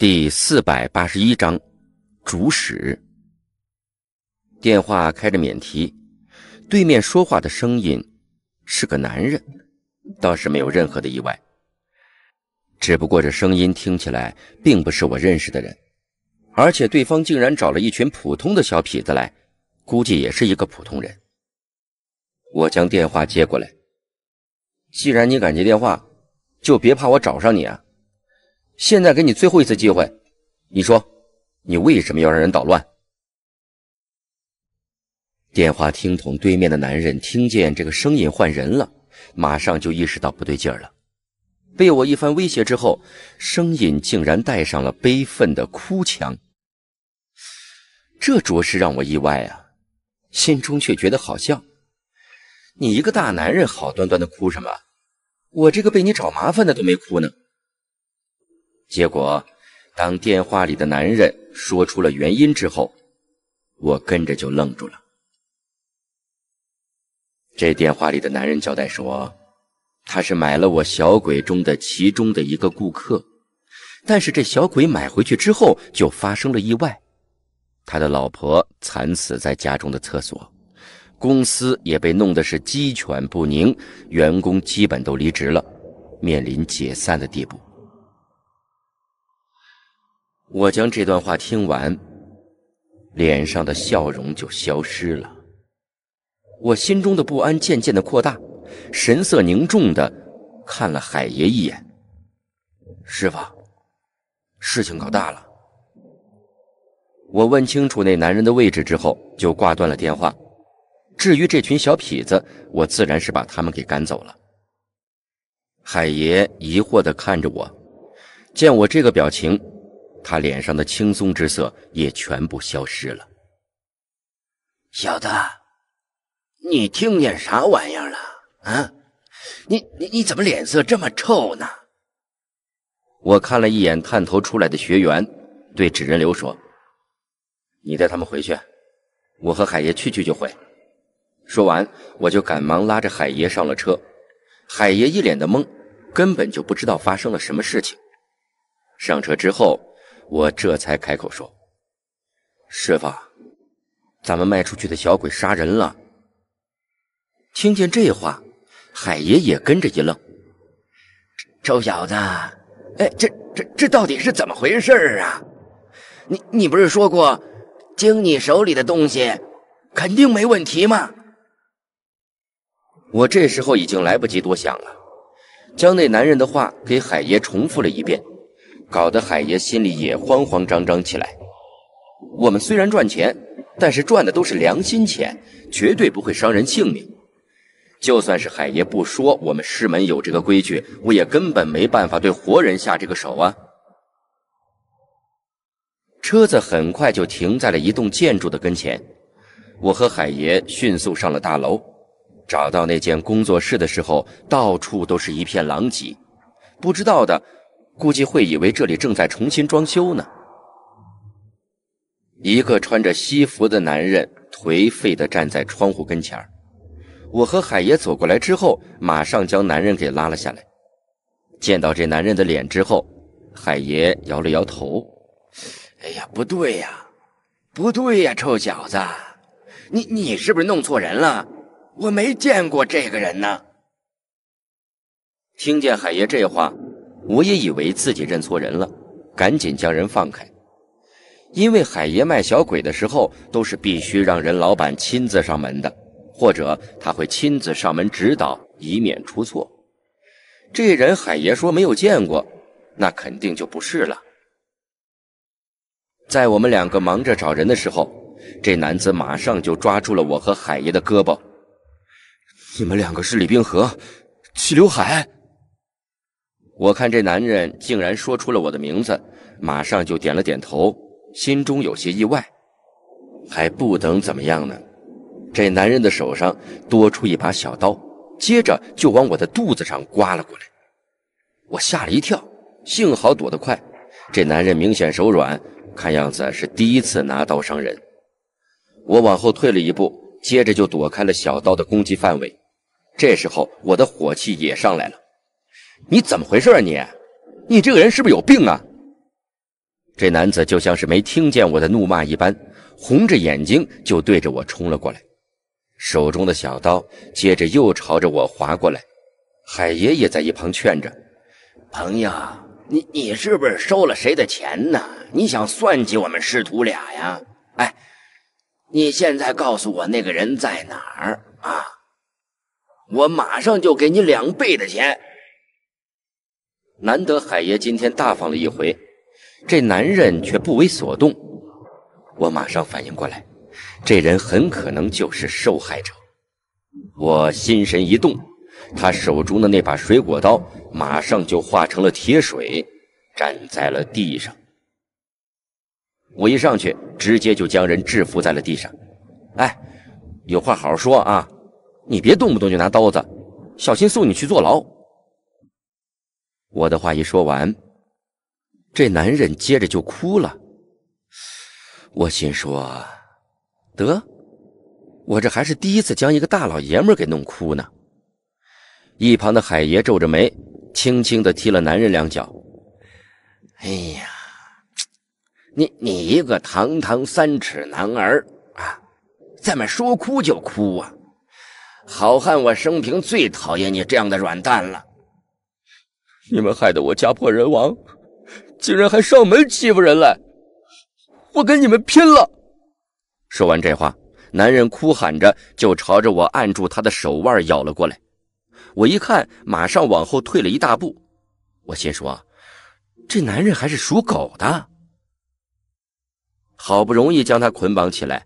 第四百八十一章，主使。电话开着免提，对面说话的声音是个男人，倒是没有任何的意外。只不过这声音听起来并不是我认识的人，而且对方竟然找了一群普通的小痞子来，估计也是一个普通人。我将电话接过来，既然你敢接电话，就别怕我找上你啊。现在给你最后一次机会，你说，你为什么要让人捣乱？电话听筒对面的男人听见这个声音换人了，马上就意识到不对劲儿了。被我一番威胁之后，声音竟然带上了悲愤的哭腔，这着实让我意外啊！心中却觉得好笑。你一个大男人，好端端的哭什么？我这个被你找麻烦的都没哭呢。结果，当电话里的男人说出了原因之后，我跟着就愣住了。这电话里的男人交代说，他是买了我小鬼中的其中的一个顾客，但是这小鬼买回去之后就发生了意外，他的老婆惨死在家中的厕所，公司也被弄得是鸡犬不宁，员工基本都离职了，面临解散的地步。我将这段话听完，脸上的笑容就消失了。我心中的不安渐渐的扩大，神色凝重的看了海爷一眼。师傅，事情搞大了。我问清楚那男人的位置之后，就挂断了电话。至于这群小痞子，我自然是把他们给赶走了。海爷疑惑的看着我，见我这个表情。他脸上的轻松之色也全部消失了。小子，你听见啥玩意儿了？啊，你你你怎么脸色这么臭呢？我看了一眼探头出来的学员，对指人流说：“你带他们回去，我和海爷去去就回。”说完，我就赶忙拉着海爷上了车。海爷一脸的懵，根本就不知道发生了什么事情。上车之后。我这才开口说：“师傅，咱们卖出去的小鬼杀人了。”听见这话，海爷也跟着一愣：“臭小子，哎，这这这到底是怎么回事啊？你你不是说过，经你手里的东西，肯定没问题吗？”我这时候已经来不及多想了，将那男人的话给海爷重复了一遍。搞得海爷心里也慌慌张张起来。我们虽然赚钱，但是赚的都是良心钱，绝对不会伤人性命。就算是海爷不说，我们师门有这个规矩，我也根本没办法对活人下这个手啊。车子很快就停在了一栋建筑的跟前，我和海爷迅速上了大楼，找到那间工作室的时候，到处都是一片狼藉，不知道的。估计会以为这里正在重新装修呢。一个穿着西服的男人颓废的站在窗户跟前儿。我和海爷走过来之后，马上将男人给拉了下来。见到这男人的脸之后，海爷摇了摇头：“哎呀，不对呀，不对呀，臭小子，你你是不是弄错人了？我没见过这个人呢。”听见海爷这话。我也以为自己认错人了，赶紧将人放开。因为海爷卖小鬼的时候，都是必须让人老板亲自上门的，或者他会亲自上门指导，以免出错。这人海爷说没有见过，那肯定就不是了。在我们两个忙着找人的时候，这男子马上就抓住了我和海爷的胳膊：“你们两个是李冰河、齐刘海。”我看这男人竟然说出了我的名字，马上就点了点头，心中有些意外。还不等怎么样呢，这男人的手上多出一把小刀，接着就往我的肚子上刮了过来。我吓了一跳，幸好躲得快。这男人明显手软，看样子是第一次拿刀伤人。我往后退了一步，接着就躲开了小刀的攻击范围。这时候我的火气也上来了。你怎么回事啊你！你这个人是不是有病啊？这男子就像是没听见我的怒骂一般，红着眼睛就对着我冲了过来，手中的小刀接着又朝着我划过来。海爷也在一旁劝着：“朋友，你你是不是收了谁的钱呢？你想算计我们师徒俩呀？哎，你现在告诉我那个人在哪儿啊？我马上就给你两倍的钱。”难得海爷今天大方了一回，这男人却不为所动。我马上反应过来，这人很可能就是受害者。我心神一动，他手中的那把水果刀马上就化成了铁水，站在了地上。我一上去，直接就将人制服在了地上。哎，有话好好说啊，你别动不动就拿刀子，小心送你去坐牢。我的话一说完，这男人接着就哭了。我心说：“得，我这还是第一次将一个大老爷们给弄哭呢。”一旁的海爷皱着眉，轻轻的踢了男人两脚。“哎呀，你你一个堂堂三尺男儿啊，怎么说哭就哭啊？好汉，我生平最讨厌你这样的软蛋了。”你们害得我家破人亡，竟然还上门欺负人来！我跟你们拼了！说完这话，男人哭喊着就朝着我按住他的手腕咬了过来。我一看，马上往后退了一大步。我心说，这男人还是属狗的。好不容易将他捆绑起来，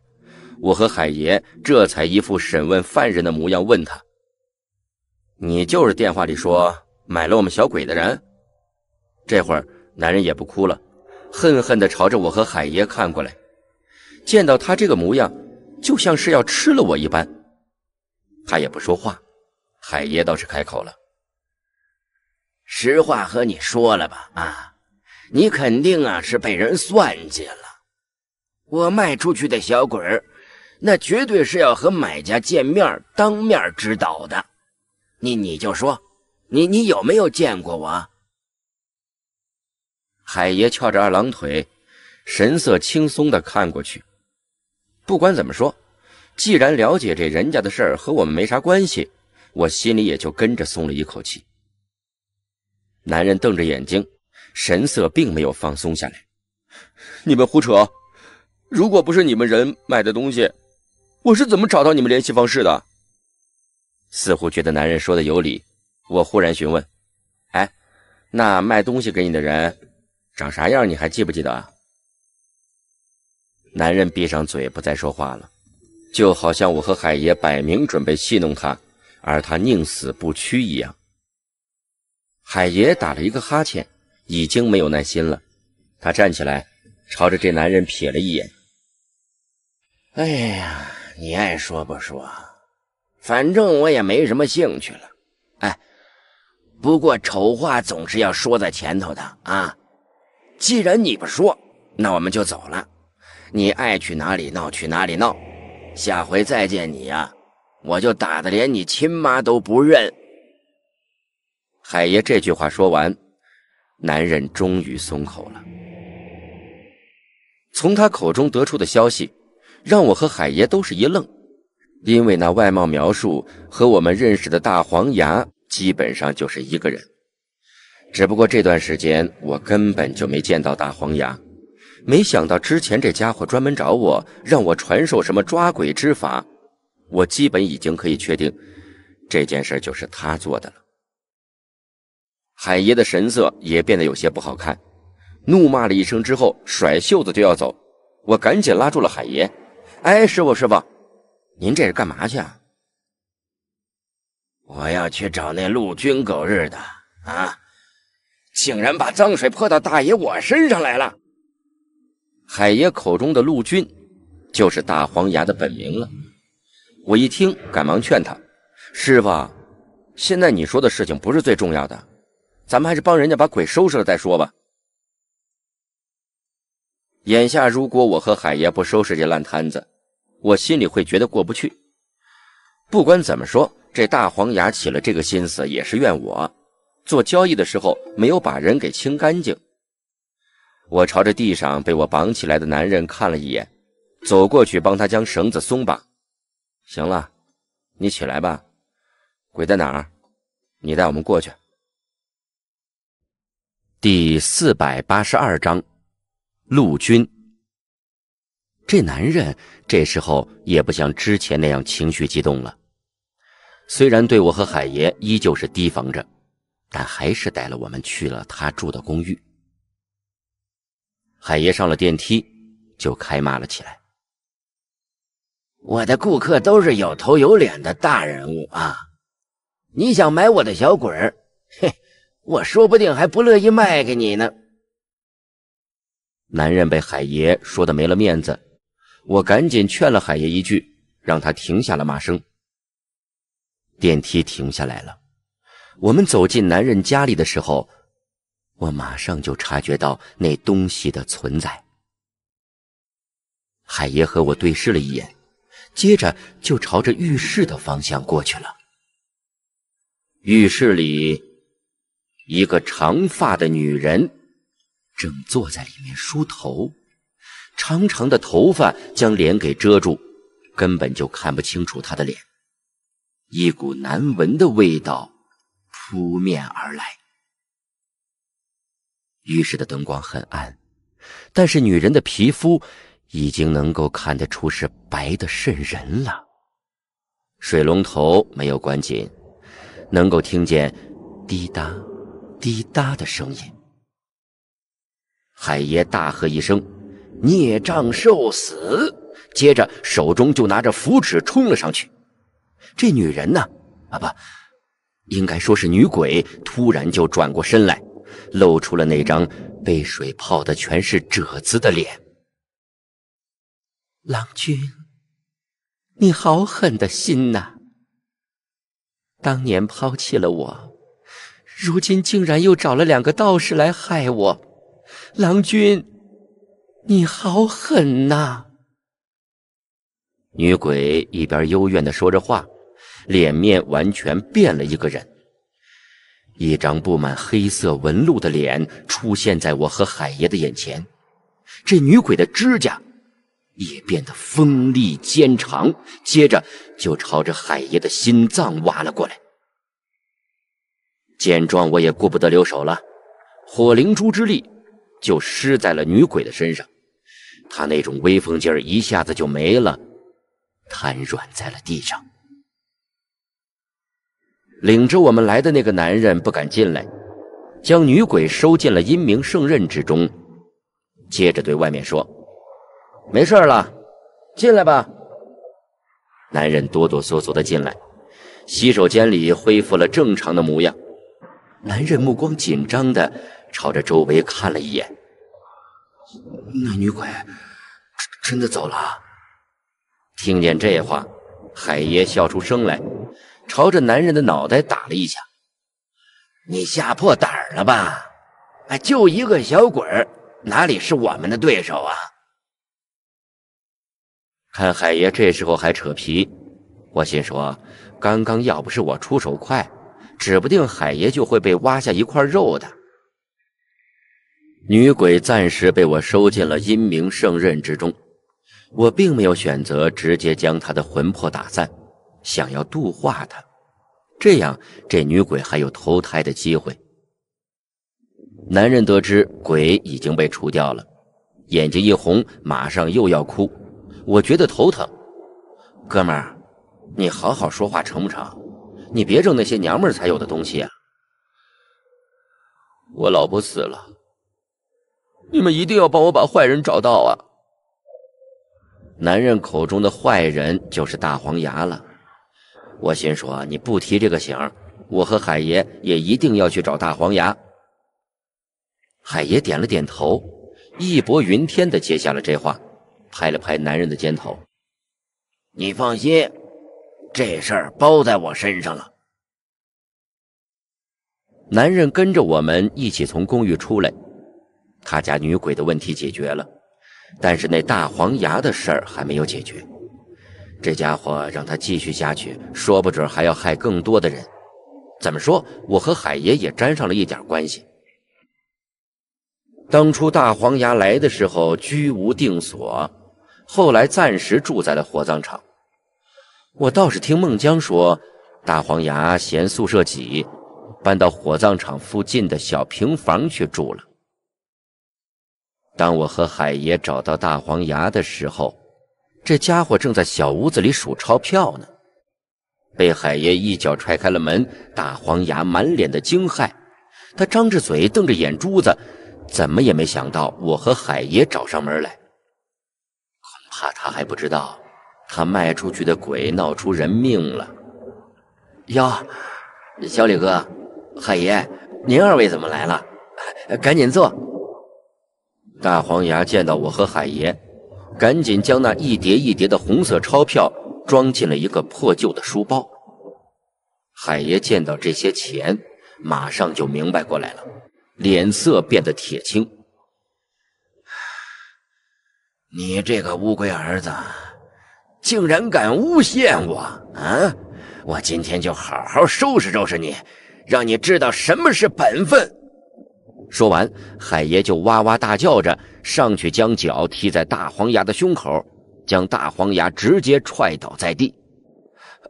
我和海爷这才一副审问犯人的模样问他：“你就是电话里说……”买了我们小鬼的人，这会儿男人也不哭了，恨恨的朝着我和海爷看过来。见到他这个模样，就像是要吃了我一般。他也不说话，海爷倒是开口了：“实话和你说了吧，啊，你肯定啊是被人算计了。我卖出去的小鬼儿，那绝对是要和买家见面当面指导的。你你就说。”你你有没有见过我？海爷翘着二郎腿，神色轻松的看过去。不管怎么说，既然了解这人家的事儿和我们没啥关系，我心里也就跟着松了一口气。男人瞪着眼睛，神色并没有放松下来。你们胡扯！如果不是你们人买的东西，我是怎么找到你们联系方式的？似乎觉得男人说的有理。我忽然询问：“哎，那卖东西给你的人长啥样？你还记不记得？”啊？男人闭上嘴，不再说话了，就好像我和海爷摆明准备戏弄他，而他宁死不屈一样。海爷打了一个哈欠，已经没有耐心了，他站起来，朝着这男人瞥了一眼。“哎呀，你爱说不说，反正我也没什么兴趣了。”哎。不过丑话总是要说在前头的啊，既然你不说，那我们就走了。你爱去哪里闹去哪里闹，下回再见你呀，我就打的连你亲妈都不认。海爷这句话说完，男人终于松口了。从他口中得出的消息，让我和海爷都是一愣，因为那外貌描述和我们认识的大黄牙。基本上就是一个人，只不过这段时间我根本就没见到大黄牙。没想到之前这家伙专门找我，让我传授什么抓鬼之法，我基本已经可以确定这件事就是他做的了。海爷的神色也变得有些不好看，怒骂了一声之后，甩袖子就要走。我赶紧拉住了海爷：“哎，师傅，师傅，您这是干嘛去啊？”我要去找那陆军狗日的啊！竟然把脏水泼到大爷我身上来了。海爷口中的陆军，就是大黄牙的本名了。我一听，赶忙劝他：“师傅，现在你说的事情不是最重要的，咱们还是帮人家把鬼收拾了再说吧。眼下，如果我和海爷不收拾这烂摊子，我心里会觉得过不去。”不管怎么说，这大黄牙起了这个心思也是怨我，做交易的时候没有把人给清干净。我朝着地上被我绑起来的男人看了一眼，走过去帮他将绳子松绑。行了，你起来吧。鬼在哪儿？你带我们过去。第四百八十二章，陆军。这男人这时候也不像之前那样情绪激动了。虽然对我和海爷依旧是提防着，但还是带了我们去了他住的公寓。海爷上了电梯，就开骂了起来：“我的顾客都是有头有脸的大人物啊！你想买我的小鬼儿？嘿，我说不定还不乐意卖给你呢！”男人被海爷说的没了面子，我赶紧劝了海爷一句，让他停下了骂声。电梯停下来了。我们走进男人家里的时候，我马上就察觉到那东西的存在。海爷和我对视了一眼，接着就朝着浴室的方向过去了。浴室里，一个长发的女人正坐在里面梳头，长长的头发将脸给遮住，根本就看不清楚她的脸。一股难闻的味道扑面而来。浴室的灯光很暗，但是女人的皮肤已经能够看得出是白的渗人了。水龙头没有关紧，能够听见滴答滴答的声音。海爷大喝一声：“孽障受死！”接着手中就拿着符纸冲了上去。这女人呢？啊，不应该说是女鬼，突然就转过身来，露出了那张被水泡的全是褶子的脸。郎君，你好狠的心呐！当年抛弃了我，如今竟然又找了两个道士来害我，郎君，你好狠呐！女鬼一边幽怨地说着话。脸面完全变了一个人，一张布满黑色纹路的脸出现在我和海爷的眼前。这女鬼的指甲也变得锋利尖长，接着就朝着海爷的心脏挖了过来。见状，我也顾不得留手了，火灵珠之力就施在了女鬼的身上。她那种威风劲儿一下子就没了，瘫软在了地上。领着我们来的那个男人不敢进来，将女鬼收进了阴明圣刃之中，接着对外面说：“没事了，进来吧。”男人哆哆嗦嗦的进来，洗手间里恢复了正常的模样。男人目光紧张的朝着周围看了一眼：“那女鬼真真的走了？”听见这话，海爷笑出声来。朝着男人的脑袋打了一下，你吓破胆了吧？啊，就一个小鬼儿，哪里是我们的对手啊？看海爷这时候还扯皮，我心说，刚刚要不是我出手快，指不定海爷就会被挖下一块肉的。女鬼暂时被我收进了阴冥圣刃之中，我并没有选择直接将她的魂魄打散。想要度化他，这样这女鬼还有投胎的机会。男人得知鬼已经被除掉了，眼睛一红，马上又要哭。我觉得头疼，哥们儿，你好好说话成不成？你别整那些娘们儿才有的东西啊！我老婆死了，你们一定要帮我把坏人找到啊！男人口中的坏人就是大黄牙了。我心说，你不提这个醒，我和海爷也一定要去找大黄牙。海爷点了点头，义薄云天的接下了这话，拍了拍男人的肩头：“你放心，这事儿包在我身上了。”男人跟着我们一起从公寓出来，他家女鬼的问题解决了，但是那大黄牙的事儿还没有解决。这家伙让他继续下去，说不准还要害更多的人。怎么说，我和海爷也沾上了一点关系。当初大黄牙来的时候居无定所，后来暂时住在了火葬场。我倒是听孟姜说，大黄牙嫌宿舍挤，搬到火葬场附近的小平房去住了。当我和海爷找到大黄牙的时候。这家伙正在小屋子里数钞票呢，被海爷一脚踹开了门。大黄牙满脸的惊骇，他张着嘴，瞪着眼珠子，怎么也没想到我和海爷找上门来。恐怕他还不知道，他卖出去的鬼闹出人命了。哟，小李哥，海爷，您二位怎么来了？赶紧坐。大黄牙见到我和海爷。赶紧将那一叠一叠的红色钞票装进了一个破旧的书包。海爷见到这些钱，马上就明白过来了，脸色变得铁青。你这个乌龟儿子，竟然敢诬陷我啊！我今天就好好收拾收拾你，让你知道什么是本分。说完，海爷就哇哇大叫着上去，将脚踢在大黄牙的胸口，将大黄牙直接踹倒在地。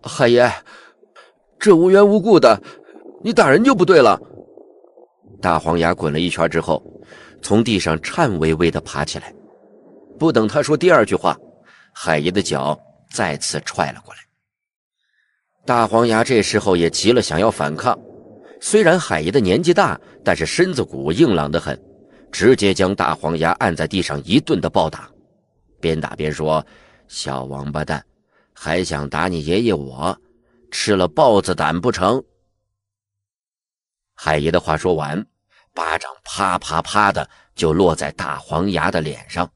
海爷，这无缘无故的，你打人就不对了。大黄牙滚了一圈之后，从地上颤巍巍的爬起来，不等他说第二句话，海爷的脚再次踹了过来。大黄牙这时候也急了，想要反抗。虽然海爷的年纪大，但是身子骨硬朗的很，直接将大黄牙按在地上一顿的暴打，边打边说：“小王八蛋，还想打你爷爷我？吃了豹子胆不成？”海爷的话说完，巴掌啪啪啪的就落在大黄牙的脸上。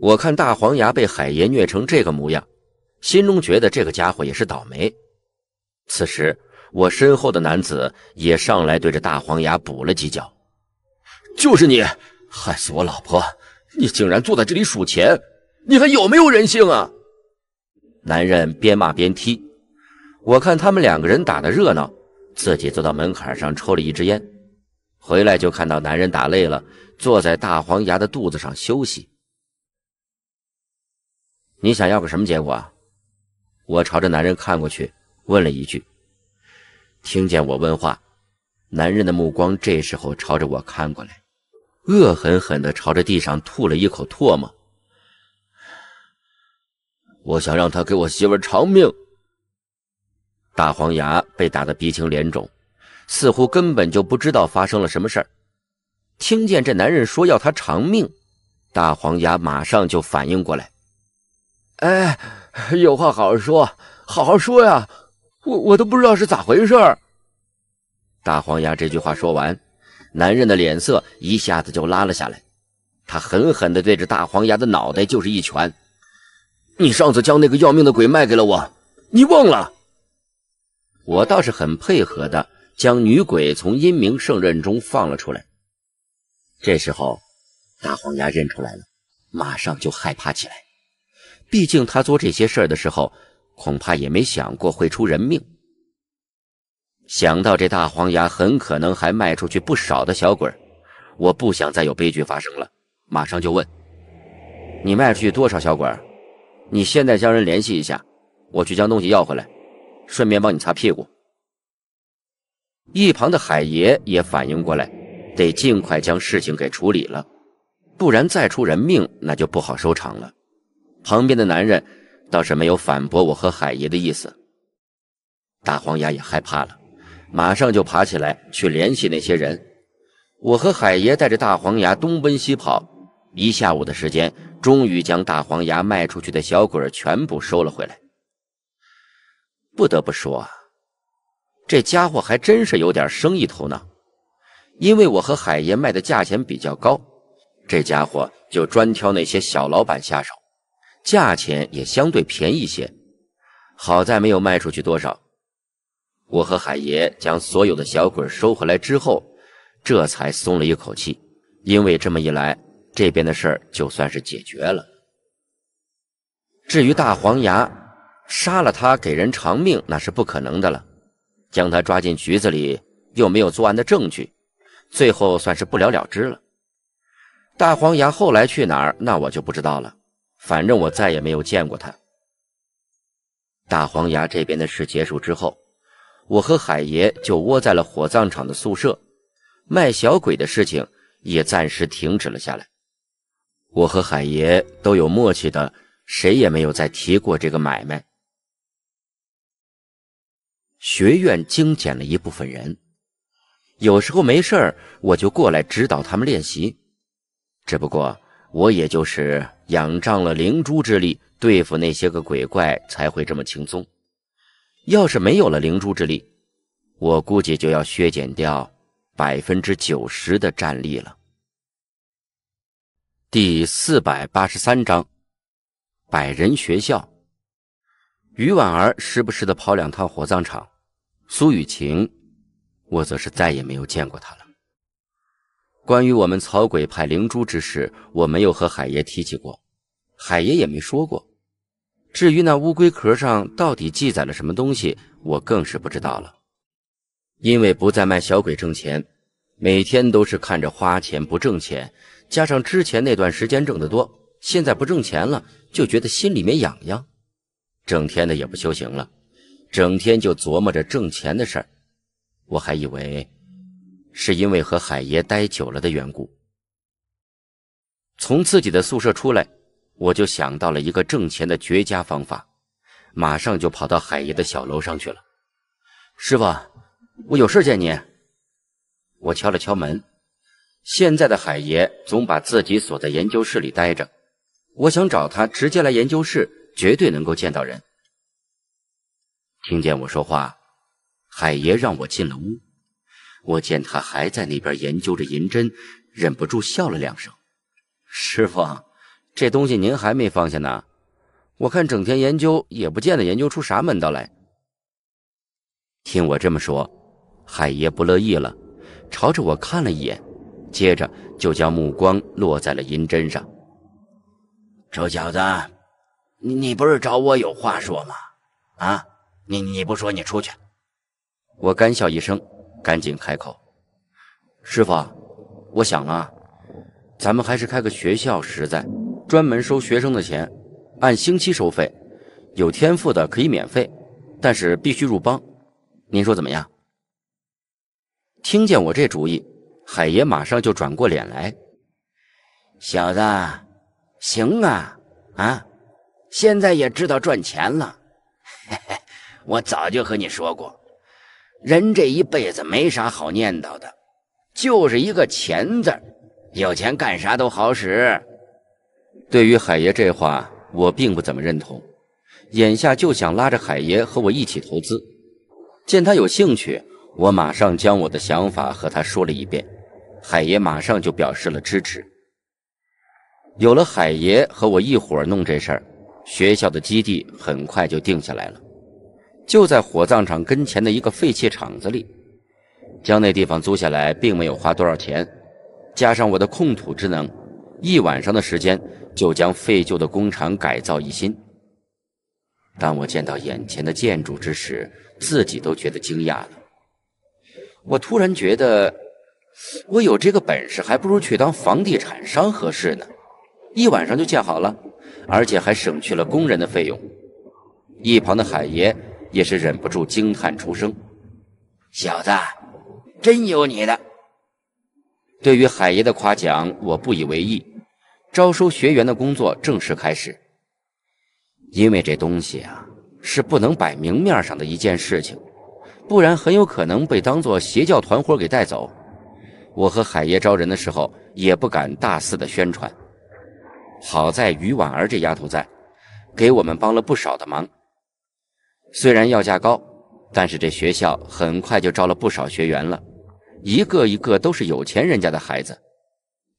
我看大黄牙被海爷虐成这个模样，心中觉得这个家伙也是倒霉。此时。我身后的男子也上来对着大黄牙补了几脚，就是你害死我老婆！你竟然坐在这里数钱，你还有没有人性啊？男人边骂边踢。我看他们两个人打得热闹，自己走到门槛上抽了一支烟，回来就看到男人打累了，坐在大黄牙的肚子上休息。你想要个什么结果？啊？我朝着男人看过去，问了一句。听见我问话，男人的目光这时候朝着我看过来，恶狠狠地朝着地上吐了一口唾沫。我想让他给我媳妇偿命。大黄牙被打得鼻青脸肿，似乎根本就不知道发生了什么事儿。听见这男人说要他偿命，大黄牙马上就反应过来：“哎，有话好好说，好好说呀！”我我都不知道是咋回事儿。大黄牙这句话说完，男人的脸色一下子就拉了下来。他狠狠地对着大黄牙的脑袋就是一拳。你上次将那个要命的鬼卖给了我，你忘了？我倒是很配合的将女鬼从阴冥圣刃中放了出来。这时候，大黄牙认出来了，马上就害怕起来。毕竟他做这些事儿的时候。恐怕也没想过会出人命。想到这大黄牙很可能还卖出去不少的小鬼我不想再有悲剧发生了，马上就问：“你卖出去多少小鬼你现在将人联系一下，我去将东西要回来，顺便帮你擦屁股。”一旁的海爷也反应过来，得尽快将事情给处理了，不然再出人命那就不好收场了。旁边的男人。倒是没有反驳我和海爷的意思。大黄牙也害怕了，马上就爬起来去联系那些人。我和海爷带着大黄牙东奔西跑，一下午的时间，终于将大黄牙卖出去的小鬼全部收了回来。不得不说啊，这家伙还真是有点生意头脑，因为我和海爷卖的价钱比较高，这家伙就专挑那些小老板下手。价钱也相对便宜些，好在没有卖出去多少。我和海爷将所有的小鬼收回来之后，这才松了一口气，因为这么一来，这边的事儿就算是解决了。至于大黄牙，杀了他给人偿命那是不可能的了，将他抓进局子里又没有作案的证据，最后算是不了了之了。大黄牙后来去哪儿，那我就不知道了。反正我再也没有见过他。大黄牙这边的事结束之后，我和海爷就窝在了火葬场的宿舍，卖小鬼的事情也暂时停止了下来。我和海爷都有默契的，谁也没有再提过这个买卖。学院精简了一部分人，有时候没事儿我就过来指导他们练习，只不过。我也就是仰仗了灵珠之力对付那些个鬼怪才会这么轻松，要是没有了灵珠之力，我估计就要削减掉百分之九十的战力了。第四百八十三章：百人学校。于婉儿时不时的跑两趟火葬场，苏雨晴，我则是再也没有见过她了。关于我们草鬼派灵珠之事，我没有和海爷提起过，海爷也没说过。至于那乌龟壳上到底记载了什么东西，我更是不知道了。因为不再卖小鬼挣钱，每天都是看着花钱不挣钱，加上之前那段时间挣得多，现在不挣钱了，就觉得心里面痒痒，整天的也不修行了，整天就琢磨着挣钱的事儿。我还以为。是因为和海爷待久了的缘故。从自己的宿舍出来，我就想到了一个挣钱的绝佳方法，马上就跑到海爷的小楼上去了。师傅，我有事见你。我敲了敲门。现在的海爷总把自己锁在研究室里待着，我想找他，直接来研究室，绝对能够见到人。听见我说话，海爷让我进了屋。我见他还在那边研究着银针，忍不住笑了两声。师傅，这东西您还没放下呢，我看整天研究也不见得研究出啥门道来。听我这么说，海爷不乐意了，朝着我看了一眼，接着就将目光落在了银针上。臭小子，你你不是找我有话说吗？啊，你你不说你出去。我干笑一声。赶紧开口，师傅，我想了，咱们还是开个学校实在，专门收学生的钱，按星期收费，有天赋的可以免费，但是必须入帮，您说怎么样？听见我这主意，海爷马上就转过脸来，小子，行啊啊，现在也知道赚钱了，嘿嘿，我早就和你说过。人这一辈子没啥好念叨的，就是一个钱字有钱干啥都好使。对于海爷这话，我并不怎么认同。眼下就想拉着海爷和我一起投资，见他有兴趣，我马上将我的想法和他说了一遍。海爷马上就表示了支持。有了海爷和我一伙弄这事儿，学校的基地很快就定下来了。就在火葬场跟前的一个废弃厂子里，将那地方租下来，并没有花多少钱。加上我的控土之能，一晚上的时间就将废旧的工厂改造一新。当我见到眼前的建筑之时，自己都觉得惊讶了。我突然觉得，我有这个本事，还不如去当房地产商合适呢。一晚上就建好了，而且还省去了工人的费用。一旁的海爷。也是忍不住惊叹出声：“小子，真有你的！”对于海爷的夸奖，我不以为意。招收学员的工作正式开始，因为这东西啊，是不能摆明面上的一件事情，不然很有可能被当做邪教团伙给带走。我和海爷招人的时候也不敢大肆的宣传。好在于婉儿这丫头在，给我们帮了不少的忙。虽然要价高，但是这学校很快就招了不少学员了，一个一个都是有钱人家的孩子。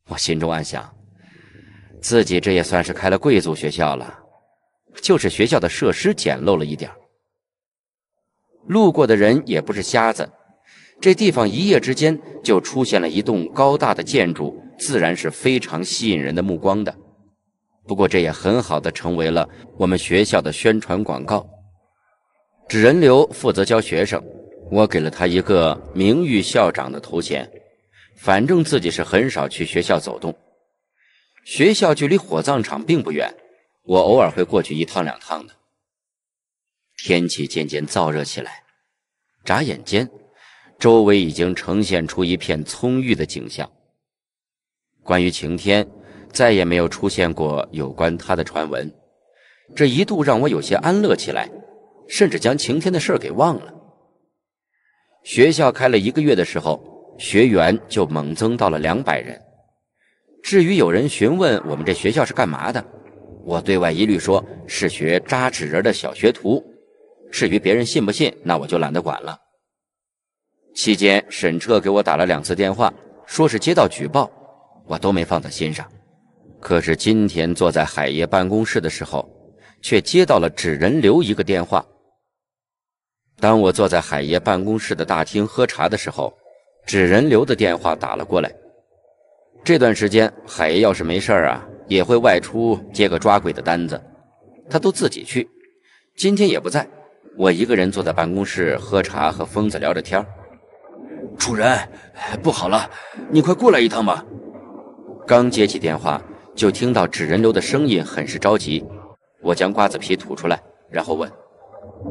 我心中暗想，自己这也算是开了贵族学校了，就是学校的设施简陋了一点路过的人也不是瞎子，这地方一夜之间就出现了一栋高大的建筑，自然是非常吸引人的目光的。不过这也很好的成为了我们学校的宣传广告。只人流负责教学生，我给了他一个名誉校长的头衔。反正自己是很少去学校走动。学校距离火葬场并不远，我偶尔会过去一趟两趟的。天气渐渐燥热起来，眨眼间，周围已经呈现出一片葱郁的景象。关于晴天，再也没有出现过有关他的传闻，这一度让我有些安乐起来。甚至将晴天的事儿给忘了。学校开了一个月的时候，学员就猛增到了两百人。至于有人询问我们这学校是干嘛的，我对外一律说是学扎纸人的小学徒。至于别人信不信，那我就懒得管了。期间，沈彻给我打了两次电话，说是接到举报，我都没放在心上。可是今天坐在海爷办公室的时候，却接到了纸人留一个电话。当我坐在海爷办公室的大厅喝茶的时候，纸人刘的电话打了过来。这段时间，海爷要是没事儿啊，也会外出接个抓鬼的单子，他都自己去。今天也不在，我一个人坐在办公室喝茶，和疯子聊着天儿。主人，不好了，你快过来一趟吧！刚接起电话，就听到纸人刘的声音，很是着急。我将瓜子皮吐出来，然后问：“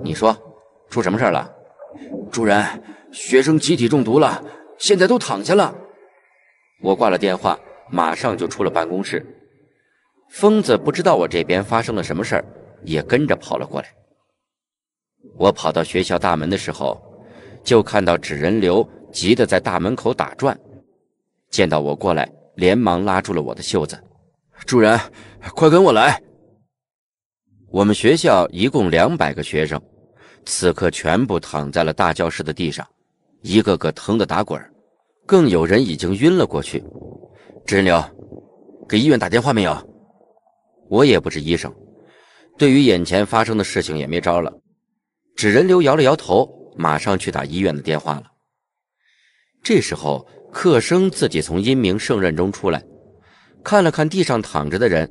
你说？”出什么事了，主人？学生集体中毒了，现在都躺下了。我挂了电话，马上就出了办公室。疯子不知道我这边发生了什么事儿，也跟着跑了过来。我跑到学校大门的时候，就看到纸人流急的在大门口打转，见到我过来，连忙拉住了我的袖子：“主人，快跟我来！我们学校一共两百个学生。”此刻全部躺在了大教室的地上，一个个疼得打滚，更有人已经晕了过去。人流，给医院打电话没有？我也不是医生，对于眼前发生的事情也没招了。纸人流摇了摇头，马上去打医院的电话了。这时候，克生自己从阴明圣刃中出来，看了看地上躺着的人，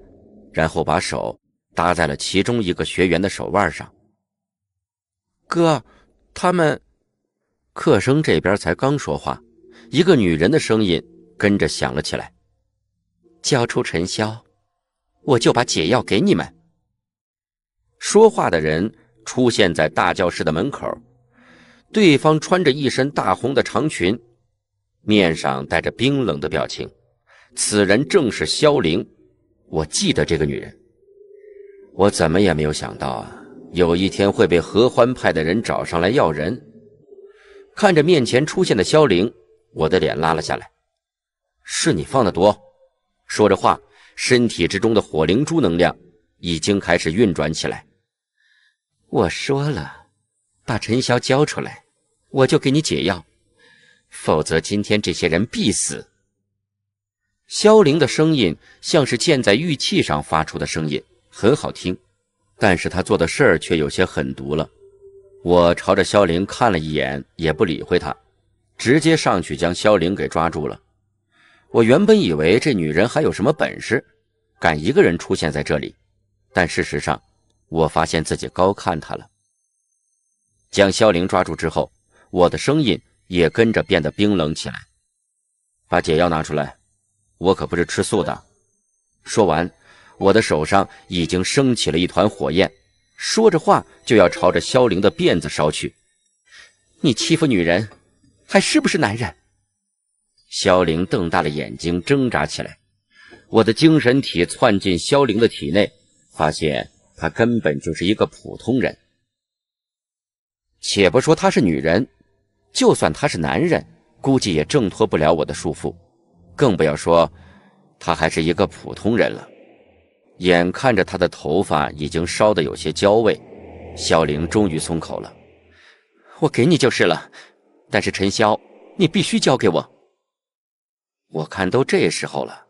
然后把手搭在了其中一个学员的手腕上。哥，他们，客生这边才刚说话，一个女人的声音跟着响了起来。交出陈潇，我就把解药给你们。说话的人出现在大教室的门口，对方穿着一身大红的长裙，面上带着冰冷的表情。此人正是萧玲，我记得这个女人。我怎么也没有想到啊。有一天会被合欢派的人找上来要人。看着面前出现的萧玲，我的脸拉了下来。是你放的毒。说着话，身体之中的火灵珠能量已经开始运转起来。我说了，把陈潇交出来，我就给你解药。否则，今天这些人必死。萧玲的声音像是建在玉器上发出的声音，很好听。但是他做的事儿却有些狠毒了。我朝着萧凌看了一眼，也不理会他，直接上去将萧凌给抓住了。我原本以为这女人还有什么本事，敢一个人出现在这里，但事实上，我发现自己高看她了。将萧凌抓住之后，我的声音也跟着变得冰冷起来。把解药拿出来，我可不是吃素的。说完。我的手上已经升起了一团火焰，说着话就要朝着萧凌的辫子烧去。你欺负女人，还是不是男人？萧凌瞪大了眼睛，挣扎起来。我的精神体窜进萧凌的体内，发现他根本就是一个普通人。且不说她是女人，就算她是男人，估计也挣脱不了我的束缚，更不要说她还是一个普通人了。眼看着他的头发已经烧得有些焦味，肖玲终于松口了：“我给你就是了，但是陈潇，你必须交给我。”我看都这时候了，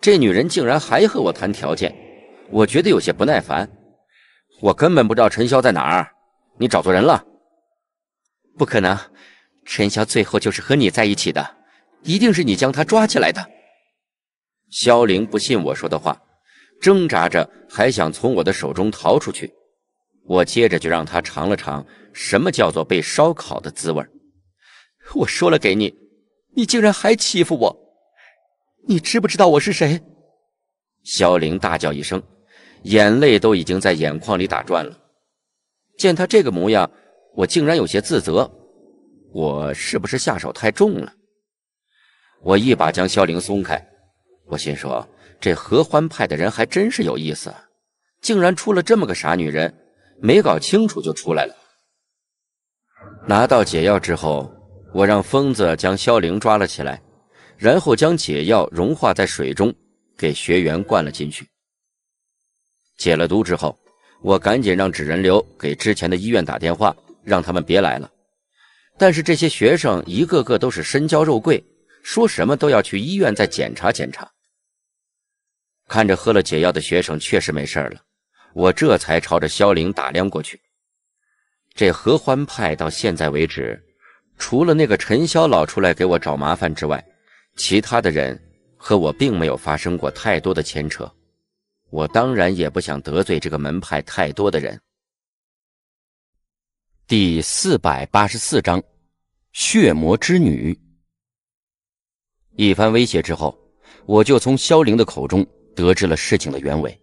这女人竟然还和我谈条件，我觉得有些不耐烦。我根本不知道陈潇在哪儿，你找错人了。不可能，陈潇最后就是和你在一起的，一定是你将他抓起来的。萧玲不信我说的话。挣扎着还想从我的手中逃出去，我接着就让他尝了尝什么叫做被烧烤的滋味我说了给你，你竟然还欺负我！你知不知道我是谁？萧凌大叫一声，眼泪都已经在眼眶里打转了。见他这个模样，我竟然有些自责，我是不是下手太重了？我一把将萧凌松开，我心说。这合欢派的人还真是有意思，竟然出了这么个傻女人，没搞清楚就出来了。拿到解药之后，我让疯子将萧玲抓了起来，然后将解药融化在水中，给学员灌了进去。解了毒之后，我赶紧让纸人流给之前的医院打电话，让他们别来了。但是这些学生一个个都是身娇肉贵，说什么都要去医院再检查检查。看着喝了解药的学生确实没事了，我这才朝着萧凌打量过去。这合欢派到现在为止，除了那个陈潇老出来给我找麻烦之外，其他的人和我并没有发生过太多的牵扯。我当然也不想得罪这个门派太多的人。第四百八十四章：血魔之女。一番威胁之后，我就从萧凌的口中。得知了事情的原委，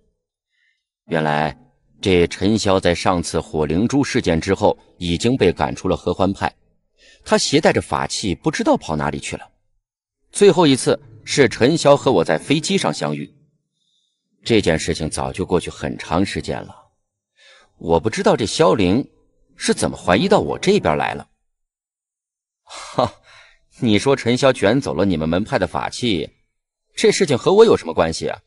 原来这陈潇在上次火灵珠事件之后已经被赶出了合欢派，他携带着法器，不知道跑哪里去了。最后一次是陈潇和我在飞机上相遇，这件事情早就过去很长时间了。我不知道这萧灵是怎么怀疑到我这边来了。哈，你说陈潇卷走了你们门派的法器，这事情和我有什么关系啊？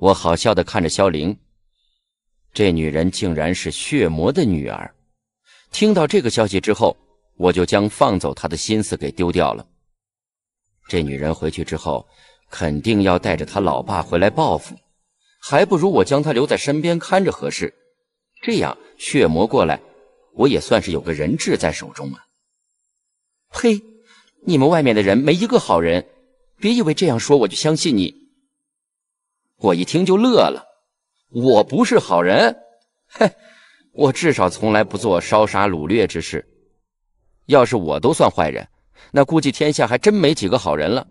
我好笑的看着萧玲，这女人竟然是血魔的女儿。听到这个消息之后，我就将放走她的心思给丢掉了。这女人回去之后，肯定要带着她老爸回来报复，还不如我将她留在身边看着合适。这样，血魔过来，我也算是有个人质在手中了。呸！你们外面的人没一个好人，别以为这样说我就相信你。我一听就乐了，我不是好人，嘿，我至少从来不做烧杀掳掠之事。要是我都算坏人，那估计天下还真没几个好人了。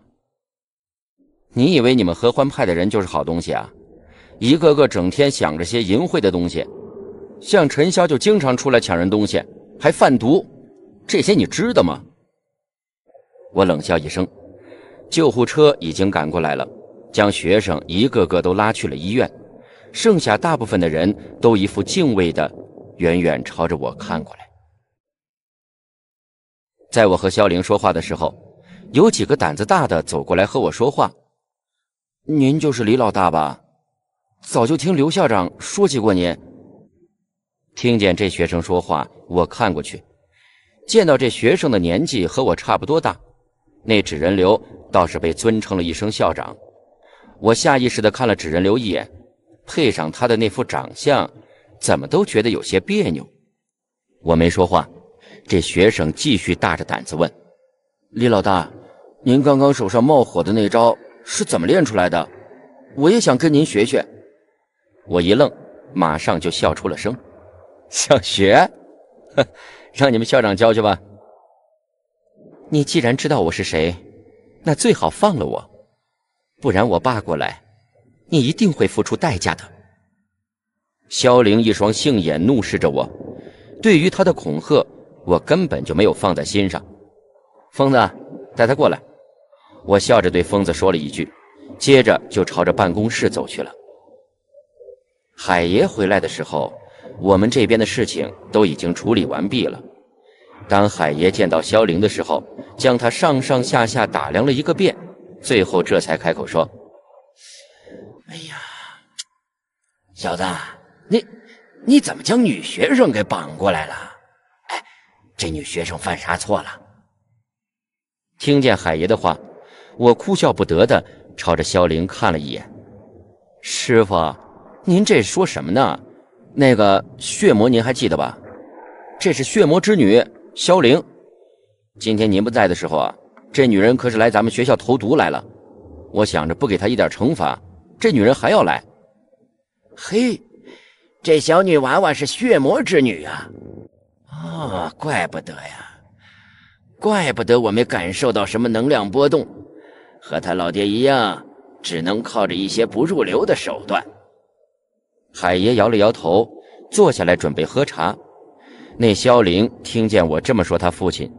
你以为你们合欢派的人就是好东西啊？一个个整天想着些淫秽的东西，像陈潇就经常出来抢人东西，还贩毒，这些你知道吗？我冷笑一声，救护车已经赶过来了。将学生一个个都拉去了医院，剩下大部分的人都一副敬畏的，远远朝着我看过来。在我和肖玲说话的时候，有几个胆子大的走过来和我说话：“您就是李老大吧？早就听刘校长说起过您。”听见这学生说话，我看过去，见到这学生的年纪和我差不多大，那纸人刘倒是被尊称了一声校长。我下意识地看了纸人刘一眼，配上他的那副长相，怎么都觉得有些别扭。我没说话，这学生继续大着胆子问：“李老大，您刚刚手上冒火的那招是怎么练出来的？我也想跟您学学。”我一愣，马上就笑出了声：“ 想学？让你们校长教去吧。你既然知道我是谁，那最好放了我。”不然我爸过来，你一定会付出代价的。萧凌一双杏眼怒视着我，对于他的恐吓，我根本就没有放在心上。疯子，带他过来。我笑着对疯子说了一句，接着就朝着办公室走去了。海爷回来的时候，我们这边的事情都已经处理完毕了。当海爷见到萧凌的时候，将他上上下下打量了一个遍。最后，这才开口说：“哎呀，小子，你你怎么将女学生给绑过来了？哎，这女学生犯啥错了？”听见海爷的话，我哭笑不得的朝着萧凌看了一眼：“师傅，您这说什么呢？那个血魔您还记得吧？这是血魔之女萧凌。今天您不在的时候啊。”这女人可是来咱们学校投毒来了，我想着不给她一点惩罚，这女人还要来。嘿，这小女娃娃是血魔之女啊！哦，怪不得呀，怪不得我没感受到什么能量波动，和他老爹一样，只能靠着一些不入流的手段。海爷摇了摇头，坐下来准备喝茶。那萧灵听见我这么说，他父亲。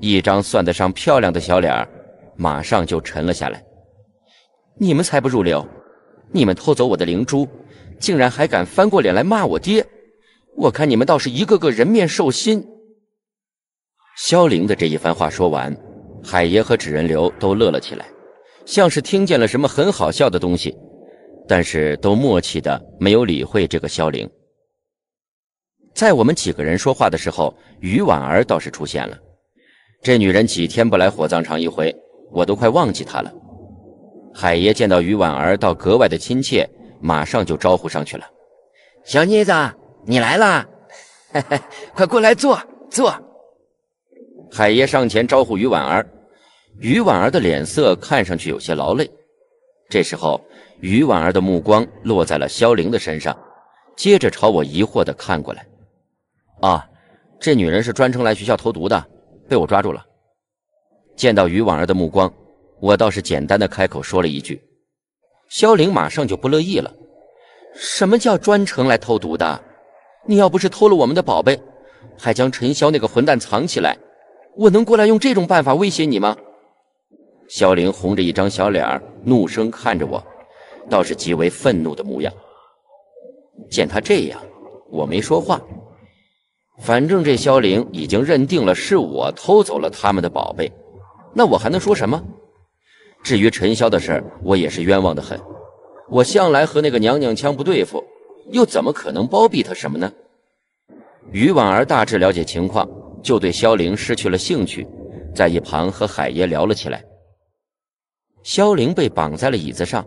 一张算得上漂亮的小脸马上就沉了下来。你们才不入流！你们偷走我的灵珠，竟然还敢翻过脸来骂我爹！我看你们倒是一个个人面兽心。萧凌的这一番话说完，海爷和纸人刘都乐了起来，像是听见了什么很好笑的东西，但是都默契的没有理会这个萧凌。在我们几个人说话的时候，于婉儿倒是出现了。这女人几天不来火葬场一回，我都快忘记她了。海爷见到于婉儿，倒格外的亲切，马上就招呼上去了。小妮子，你来啦，快过来坐坐。海爷上前招呼于婉儿，于婉儿的脸色看上去有些劳累。这时候，于婉儿的目光落在了萧凌的身上，接着朝我疑惑的看过来。啊，这女人是专程来学校投毒的？被我抓住了，见到于婉儿的目光，我倒是简单的开口说了一句。萧凌马上就不乐意了，什么叫专程来偷毒的？你要不是偷了我们的宝贝，还将陈潇那个混蛋藏起来，我能过来用这种办法威胁你吗？萧凌红着一张小脸，怒声看着我，倒是极为愤怒的模样。见他这样，我没说话。反正这萧凌已经认定了是我偷走了他们的宝贝，那我还能说什么？至于陈潇的事，我也是冤枉的很。我向来和那个娘娘腔不对付，又怎么可能包庇他什么呢？于婉儿大致了解情况，就对萧凌失去了兴趣，在一旁和海爷聊了起来。萧凌被绑在了椅子上，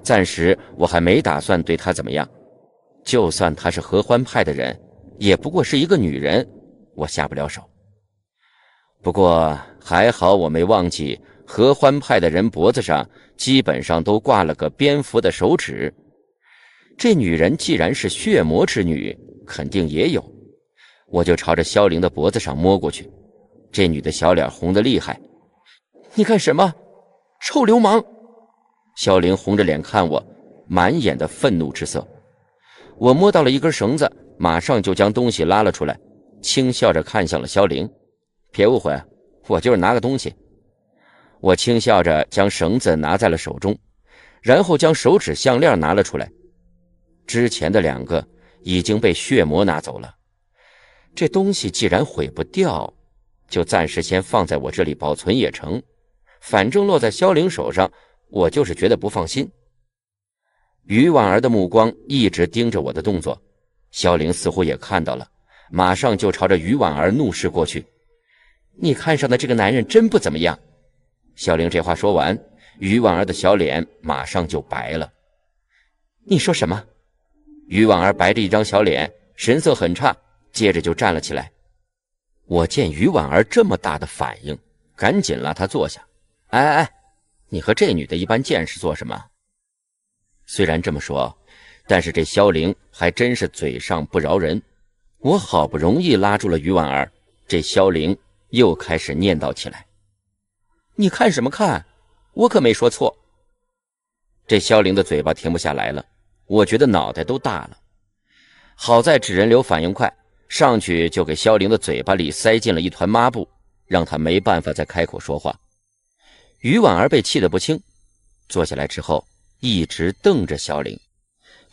暂时我还没打算对他怎么样。就算他是合欢派的人。也不过是一个女人，我下不了手。不过还好，我没忘记合欢派的人脖子上基本上都挂了个蝙蝠的手指。这女人既然是血魔之女，肯定也有。我就朝着萧凌的脖子上摸过去。这女的小脸红的厉害，你干什么，臭流氓！萧凌红着脸看我，满眼的愤怒之色。我摸到了一根绳子。马上就将东西拉了出来，轻笑着看向了萧凌。别误会，我就是拿个东西。我轻笑着将绳子拿在了手中，然后将手指项链拿了出来。之前的两个已经被血魔拿走了。这东西既然毁不掉，就暂时先放在我这里保存也成。反正落在萧凌手上，我就是觉得不放心。于婉儿的目光一直盯着我的动作。萧凌似乎也看到了，马上就朝着于婉儿怒视过去。你看上的这个男人真不怎么样。萧凌这话说完，于婉儿的小脸马上就白了。你说什么？于婉儿白着一张小脸，神色很差，接着就站了起来。我见于婉儿这么大的反应，赶紧拉她坐下。哎哎，你和这女的一般见识做什么？虽然这么说。但是这萧凌还真是嘴上不饶人，我好不容易拉住了于婉儿，这萧凌又开始念叨起来：“你看什么看？我可没说错。”这萧玲的嘴巴停不下来了，我觉得脑袋都大了。好在纸人流反应快，上去就给萧玲的嘴巴里塞进了一团抹布，让她没办法再开口说话。于婉儿被气得不轻，坐下来之后一直瞪着萧玲。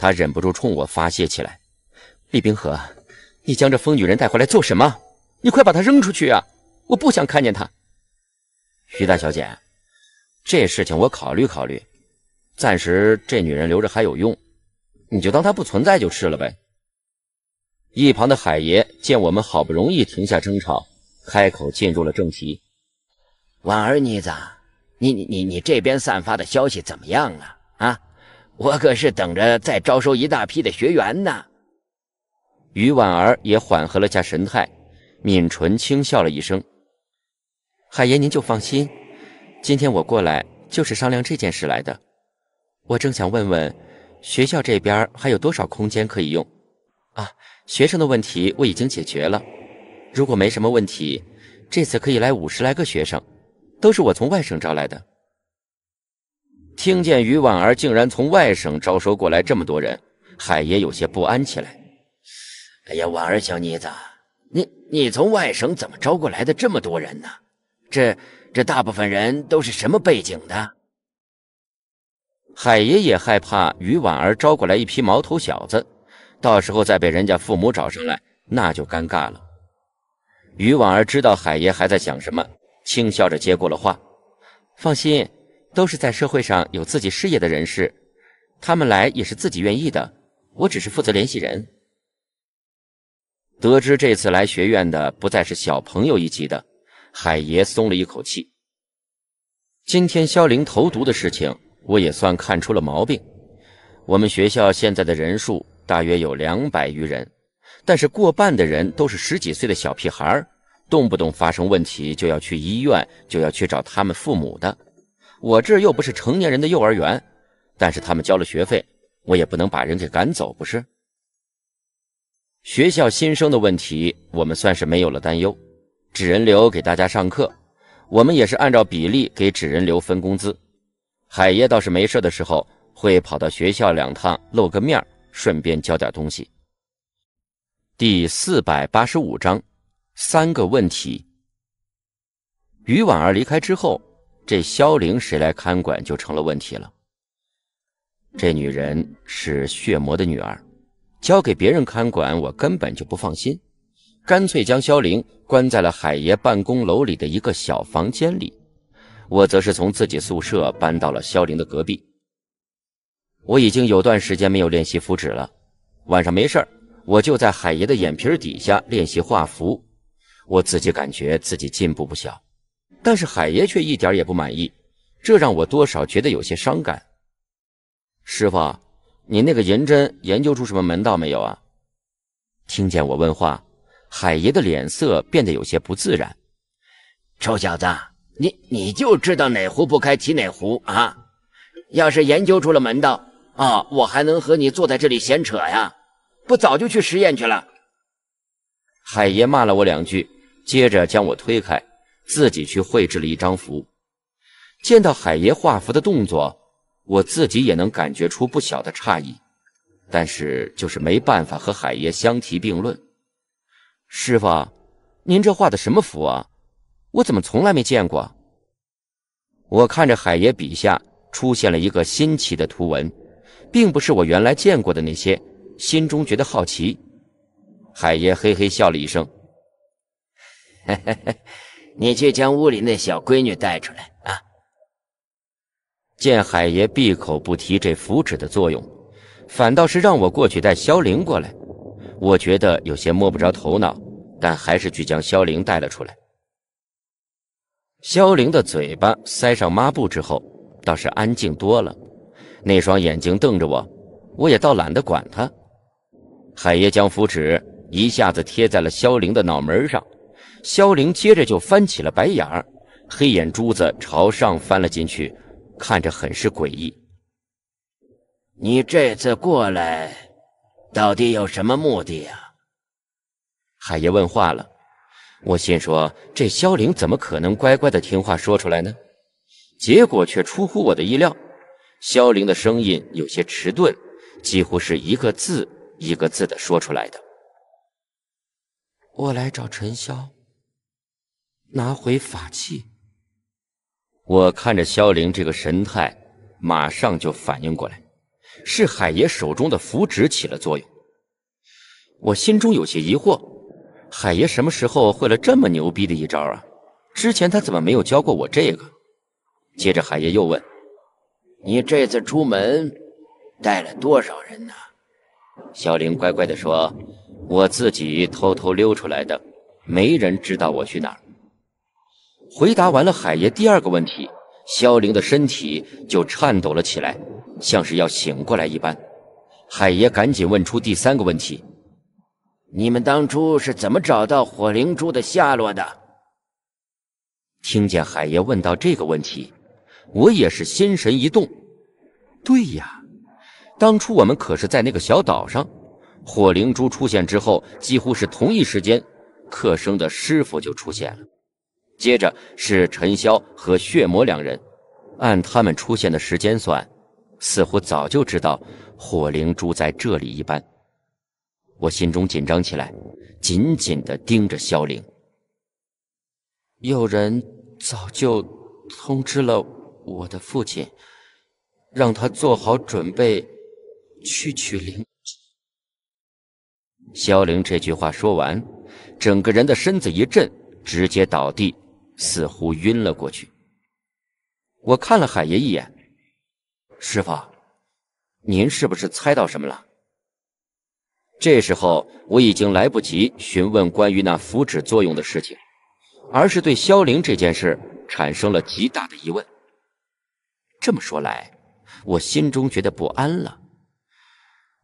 他忍不住冲我发泄起来：“李冰河，你将这疯女人带回来做什么？你快把她扔出去啊！我不想看见她。”徐大小姐，这事情我考虑考虑，暂时这女人留着还有用，你就当她不存在就是了呗。一旁的海爷见我们好不容易停下争吵，开口进入了正题：“婉儿妮子，你你你你这边散发的消息怎么样了？啊？”我可是等着再招收一大批的学员呢。于婉儿也缓和了下神态，抿唇轻笑了一声：“海爷，您就放心。今天我过来就是商量这件事来的。我正想问问，学校这边还有多少空间可以用？啊，学生的问题我已经解决了。如果没什么问题，这次可以来五十来个学生，都是我从外省招来的。”听见于婉儿竟然从外省招收过来这么多人，海爷有些不安起来。哎呀，婉儿小妮子，你你从外省怎么招过来的这么多人呢？这这大部分人都是什么背景的？海爷也害怕于婉儿招过来一批毛头小子，到时候再被人家父母找上来，那就尴尬了。于婉儿知道海爷还在想什么，轻笑着接过了话：“放心。”都是在社会上有自己事业的人士，他们来也是自己愿意的。我只是负责联系人。得知这次来学院的不再是小朋友一级的，海爷松了一口气。今天肖玲投毒的事情，我也算看出了毛病。我们学校现在的人数大约有两百余人，但是过半的人都是十几岁的小屁孩动不动发生问题就要去医院，就要去找他们父母的。我这又不是成年人的幼儿园，但是他们交了学费，我也不能把人给赶走，不是？学校新生的问题，我们算是没有了担忧。纸人流给大家上课，我们也是按照比例给纸人流分工资。海爷倒是没事的时候，会跑到学校两趟露个面，顺便教点东西。第四百八十五章：三个问题。于婉儿离开之后。这萧玲谁来看管就成了问题了。这女人是血魔的女儿，交给别人看管我根本就不放心，干脆将萧玲关在了海爷办公楼里的一个小房间里，我则是从自己宿舍搬到了萧玲的隔壁。我已经有段时间没有练习符纸了，晚上没事我就在海爷的眼皮底下练习画符，我自己感觉自己进步不小。但是海爷却一点也不满意，这让我多少觉得有些伤感。师傅，你那个银针研究出什么门道没有啊？听见我问话，海爷的脸色变得有些不自然。臭小子，你你就知道哪壶不开提哪壶啊！要是研究出了门道，啊，我还能和你坐在这里闲扯呀？不早就去实验去了？海爷骂了我两句，接着将我推开。自己去绘制了一张符，见到海爷画符的动作，我自己也能感觉出不小的诧异，但是就是没办法和海爷相提并论。师傅，您这画的什么符啊？我怎么从来没见过？我看着海爷笔下出现了一个新奇的图文，并不是我原来见过的那些，心中觉得好奇。海爷嘿嘿笑了一声，嘿嘿嘿。你去将屋里那小闺女带出来啊！见海爷闭口不提这符纸的作用，反倒是让我过去带萧玲过来。我觉得有些摸不着头脑，但还是去将萧玲带了出来。萧玲的嘴巴塞上抹布之后，倒是安静多了。那双眼睛瞪着我，我也倒懒得管他。海爷将符纸一下子贴在了萧玲的脑门上。萧凌接着就翻起了白眼儿，黑眼珠子朝上翻了进去，看着很是诡异。你这次过来，到底有什么目的啊？海爷问话了。我心说这萧凌怎么可能乖乖的听话说出来呢？结果却出乎我的意料，萧凌的声音有些迟钝，几乎是一个字一个字的说出来的。我来找陈潇。拿回法器，我看着萧凌这个神态，马上就反应过来，是海爷手中的符纸起了作用。我心中有些疑惑，海爷什么时候会了这么牛逼的一招啊？之前他怎么没有教过我这个？接着海爷又问：“你这次出门带了多少人呢？”萧凌乖乖的说：“我自己偷偷溜出来的，没人知道我去哪儿。”回答完了海爷第二个问题，萧凌的身体就颤抖了起来，像是要醒过来一般。海爷赶紧问出第三个问题：“你们当初是怎么找到火灵珠的下落的？”听见海爷问到这个问题，我也是心神一动。对呀，当初我们可是在那个小岛上，火灵珠出现之后，几乎是同一时间，克生的师傅就出现了。接着是陈潇和血魔两人，按他们出现的时间算，似乎早就知道火灵珠在这里一般。我心中紧张起来，紧紧的盯着萧灵。有人早就通知了我的父亲，让他做好准备，去取灵萧灵这句话说完，整个人的身子一震，直接倒地。似乎晕了过去。我看了海爷一眼，师傅，您是不是猜到什么了？这时候我已经来不及询问关于那符纸作用的事情，而是对萧灵这件事产生了极大的疑问。这么说来，我心中觉得不安了。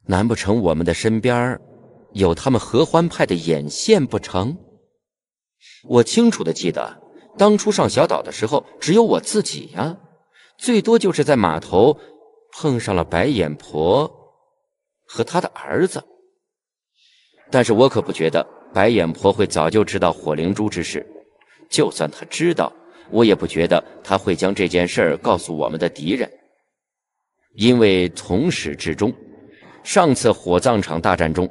难不成我们的身边有他们合欢派的眼线不成？我清楚的记得。当初上小岛的时候，只有我自己呀，最多就是在码头碰上了白眼婆和她的儿子。但是我可不觉得白眼婆会早就知道火灵珠之事，就算他知道，我也不觉得他会将这件事儿告诉我们的敌人。因为从始至终，上次火葬场大战中，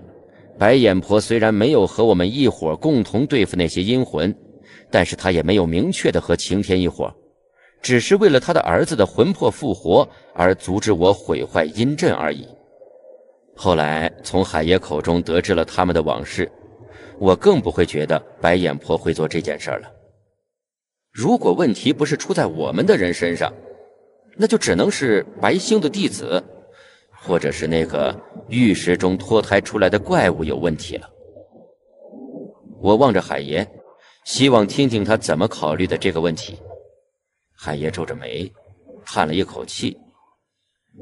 白眼婆虽然没有和我们一伙共同对付那些阴魂。但是他也没有明确的和晴天一伙，只是为了他的儿子的魂魄复活而阻止我毁坏阴阵而已。后来从海爷口中得知了他们的往事，我更不会觉得白眼婆会做这件事了。如果问题不是出在我们的人身上，那就只能是白星的弟子，或者是那个玉石中脱胎出来的怪物有问题了。我望着海爷。希望听听他怎么考虑的这个问题。海爷皱着眉，叹了一口气，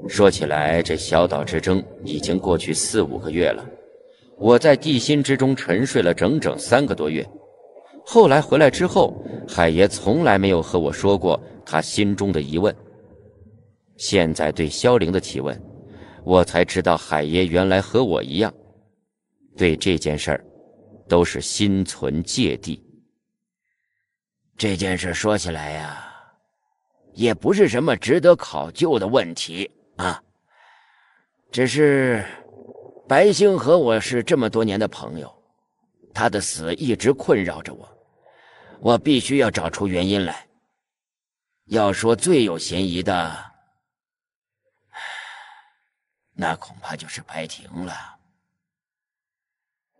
说：“起来，这小岛之争已经过去四五个月了，我在地心之中沉睡了整整三个多月。后来回来之后，海爷从来没有和我说过他心中的疑问。现在对萧灵的提问，我才知道海爷原来和我一样，对这件事儿都是心存芥蒂。”这件事说起来呀，也不是什么值得考究的问题啊。只是白星和我是这么多年的朋友，他的死一直困扰着我，我必须要找出原因来。要说最有嫌疑的，那恐怕就是白婷了。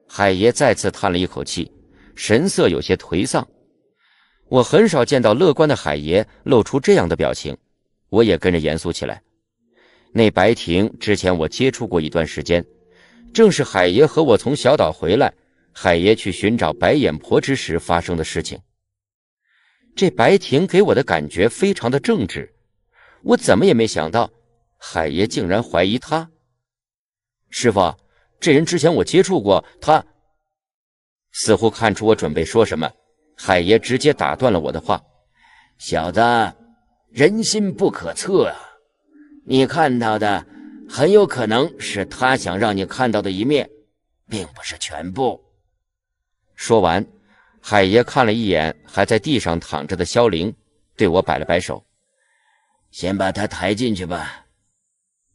海爷再次叹了一口气，神色有些颓丧。我很少见到乐观的海爷露出这样的表情，我也跟着严肃起来。那白婷之前我接触过一段时间，正是海爷和我从小岛回来，海爷去寻找白眼婆之时发生的事情。这白婷给我的感觉非常的正直，我怎么也没想到海爷竟然怀疑他。师傅，这人之前我接触过，他似乎看出我准备说什么。海爷直接打断了我的话：“小子，人心不可测啊！你看到的，很有可能是他想让你看到的一面，并不是全部。”说完，海爷看了一眼还在地上躺着的萧凌，对我摆了摆手：“先把他抬进去吧。”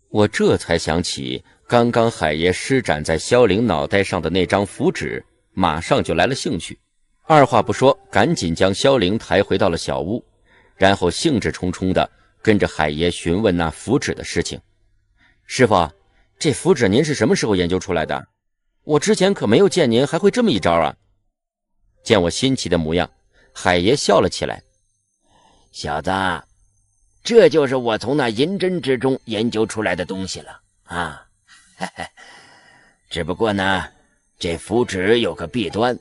我这才想起刚刚海爷施展在萧凌脑袋上的那张符纸，马上就来了兴趣。二话不说，赶紧将萧灵抬回到了小屋，然后兴致冲冲地跟着海爷询问那符纸的事情。师傅，这符纸您是什么时候研究出来的？我之前可没有见您还会这么一招啊！见我新奇的模样，海爷笑了起来：“小子，这就是我从那银针之中研究出来的东西了啊！嘿嘿，只不过呢，这符纸有个弊端。”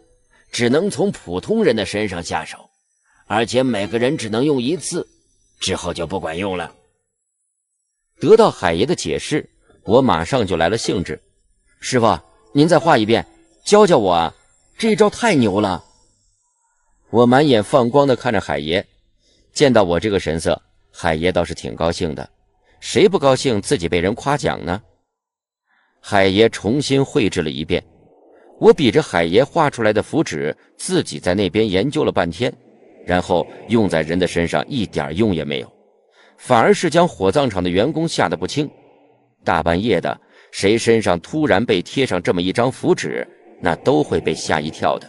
只能从普通人的身上下手，而且每个人只能用一次，之后就不管用了。得到海爷的解释，我马上就来了兴致。师傅，您再画一遍，教教我，这一招太牛了！我满眼放光的看着海爷，见到我这个神色，海爷倒是挺高兴的。谁不高兴自己被人夸奖呢？海爷重新绘制了一遍。我比着海爷画出来的符纸，自己在那边研究了半天，然后用在人的身上一点用也没有，反而是将火葬场的员工吓得不轻。大半夜的，谁身上突然被贴上这么一张符纸，那都会被吓一跳的。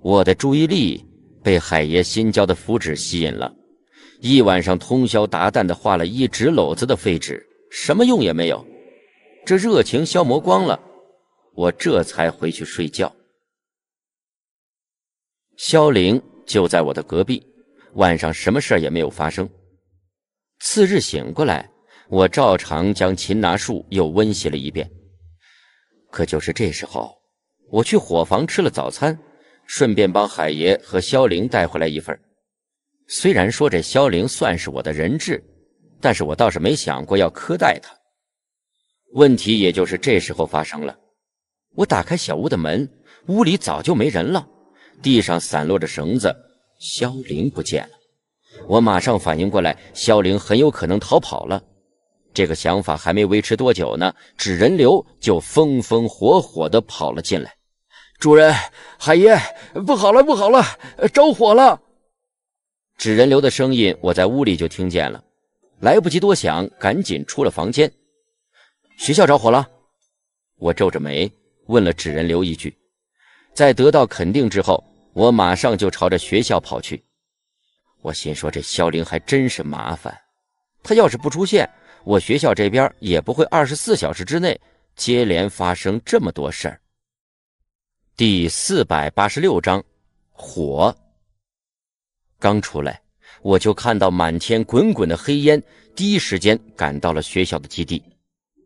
我的注意力被海爷新交的符纸吸引了，一晚上通宵达旦的画了一纸篓子的废纸，什么用也没有，这热情消磨光了。我这才回去睡觉。萧凌就在我的隔壁，晚上什么事也没有发生。次日醒过来，我照常将擒拿术又温习了一遍。可就是这时候，我去伙房吃了早餐，顺便帮海爷和萧凌带回来一份虽然说这萧凌算是我的人质，但是我倒是没想过要苛待他。问题也就是这时候发生了。我打开小屋的门，屋里早就没人了，地上散落着绳子，萧凌不见了。我马上反应过来，萧凌很有可能逃跑了。这个想法还没维持多久呢，纸人流就风风火火的跑了进来。主人，海爷，不好了，不好了，着火了！纸人流的声音我在屋里就听见了，来不及多想，赶紧出了房间。学校着火了，我皱着眉。问了纸人刘一句，在得到肯定之后，我马上就朝着学校跑去。我心说这萧玲还真是麻烦，他要是不出现，我学校这边也不会二十四小时之内接连发生这么多事儿。第四百八十六章火。刚出来，我就看到满天滚滚的黑烟，第一时间赶到了学校的基地。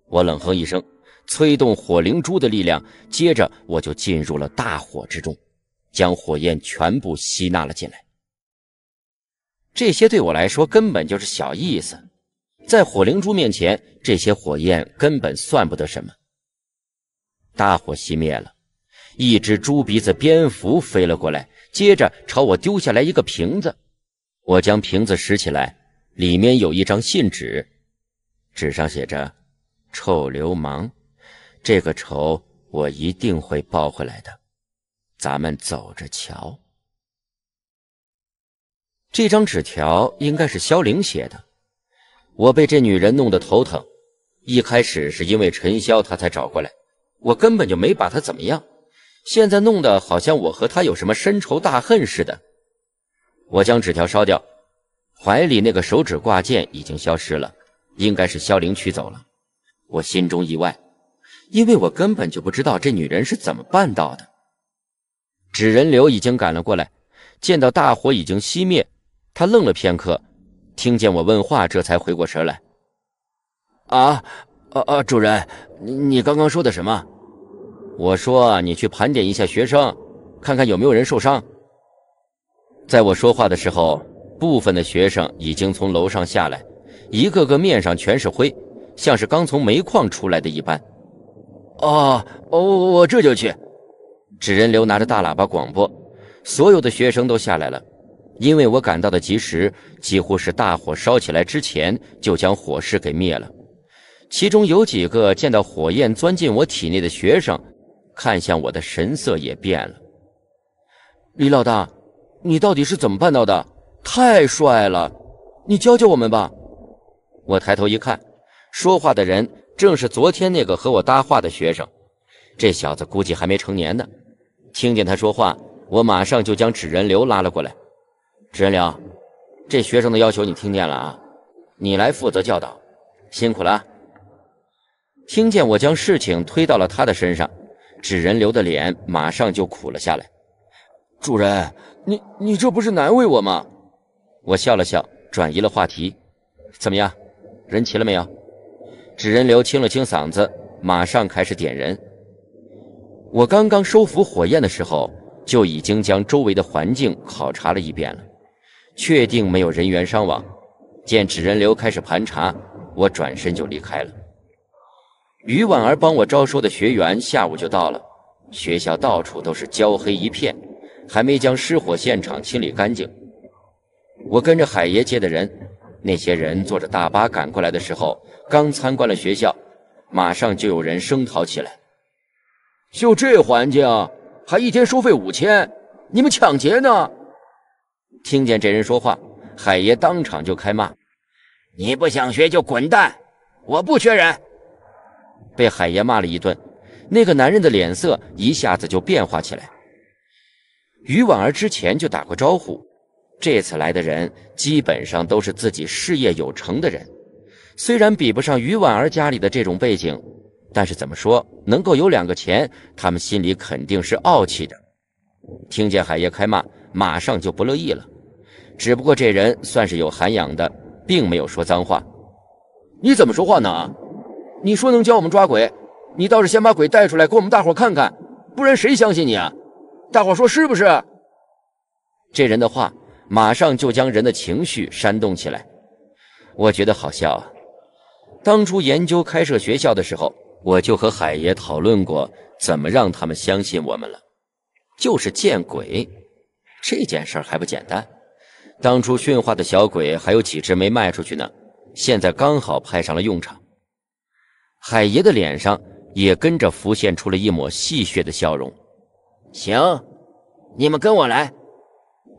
我冷哼一声。催动火灵珠的力量，接着我就进入了大火之中，将火焰全部吸纳了进来。这些对我来说根本就是小意思，在火灵珠面前，这些火焰根本算不得什么。大火熄灭了，一只猪鼻子蝙蝠飞了过来，接着朝我丢下来一个瓶子。我将瓶子拾起来，里面有一张信纸，纸上写着：“臭流氓。”这个仇我一定会报回来的，咱们走着瞧。这张纸条应该是萧凌写的，我被这女人弄得头疼。一开始是因为陈潇，她才找过来，我根本就没把她怎么样。现在弄得好像我和她有什么深仇大恨似的。我将纸条烧掉，怀里那个手指挂件已经消失了，应该是萧凌取走了。我心中意外。因为我根本就不知道这女人是怎么办到的。纸人流已经赶了过来，见到大火已经熄灭，他愣了片刻，听见我问话，这才回过神来。啊，啊、呃，主人，你刚刚说的什么？我说你去盘点一下学生，看看有没有人受伤。在我说话的时候，部分的学生已经从楼上下来，一个个面上全是灰，像是刚从煤矿出来的一般。哦，哦，我这就去。纸人流拿着大喇叭广播，所有的学生都下来了。因为我赶到的及时，几乎是大火烧起来之前就将火势给灭了。其中有几个见到火焰钻进我体内的学生，看向我的神色也变了。李老大，你到底是怎么办到的？太帅了！你教教我们吧。我抬头一看，说话的人。正是昨天那个和我搭话的学生，这小子估计还没成年呢。听见他说话，我马上就将纸人刘拉了过来。纸人刘，这学生的要求你听见了啊？你来负责教导，辛苦了。听见我将事情推到了他的身上，纸人刘的脸马上就苦了下来。主人，你你这不是难为我吗？我笑了笑，转移了话题。怎么样，人齐了没有？纸人流清了清嗓子，马上开始点人。我刚刚收服火焰的时候，就已经将周围的环境考察了一遍了，确定没有人员伤亡。见纸人流开始盘查，我转身就离开了。于婉儿帮我招收的学员下午就到了，学校到处都是焦黑一片，还没将失火现场清理干净。我跟着海爷接的人。那些人坐着大巴赶过来的时候，刚参观了学校，马上就有人声讨起来。就这环境，还一天收费五千，你们抢劫呢！听见这人说话，海爷当场就开骂：“你不想学就滚蛋，我不缺人。”被海爷骂了一顿，那个男人的脸色一下子就变化起来。于婉儿之前就打过招呼。这次来的人基本上都是自己事业有成的人，虽然比不上于婉儿家里的这种背景，但是怎么说能够有两个钱，他们心里肯定是傲气的。听见海爷开骂，马上就不乐意了。只不过这人算是有涵养的，并没有说脏话。你怎么说话呢？你说能教我们抓鬼，你倒是先把鬼带出来，给我们大伙看看，不然谁相信你啊？大伙说是不是？这人的话。马上就将人的情绪煽动起来，我觉得好笑啊！当初研究开设学校的时候，我就和海爷讨论过怎么让他们相信我们了，就是见鬼！这件事儿还不简单，当初驯化的小鬼还有几只没卖出去呢，现在刚好派上了用场。海爷的脸上也跟着浮现出了一抹戏谑的笑容。行，你们跟我来。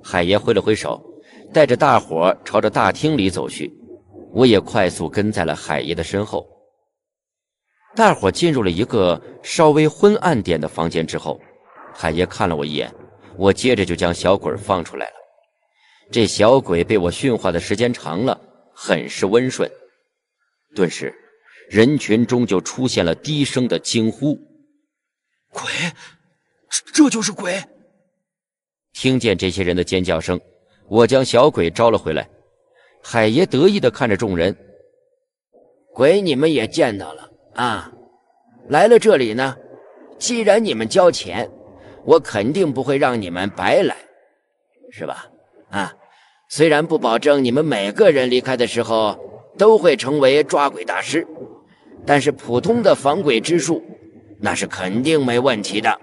海爷挥了挥手，带着大伙朝着大厅里走去。我也快速跟在了海爷的身后。大伙进入了一个稍微昏暗点的房间之后，海爷看了我一眼，我接着就将小鬼放出来了。这小鬼被我驯化的时间长了，很是温顺。顿时，人群中就出现了低声的惊呼：“鬼，这这就是鬼。”听见这些人的尖叫声，我将小鬼招了回来。海爷得意的看着众人，鬼你们也见到了啊，来了这里呢，既然你们交钱，我肯定不会让你们白来，是吧？啊，虽然不保证你们每个人离开的时候都会成为抓鬼大师，但是普通的防鬼之术，那是肯定没问题的。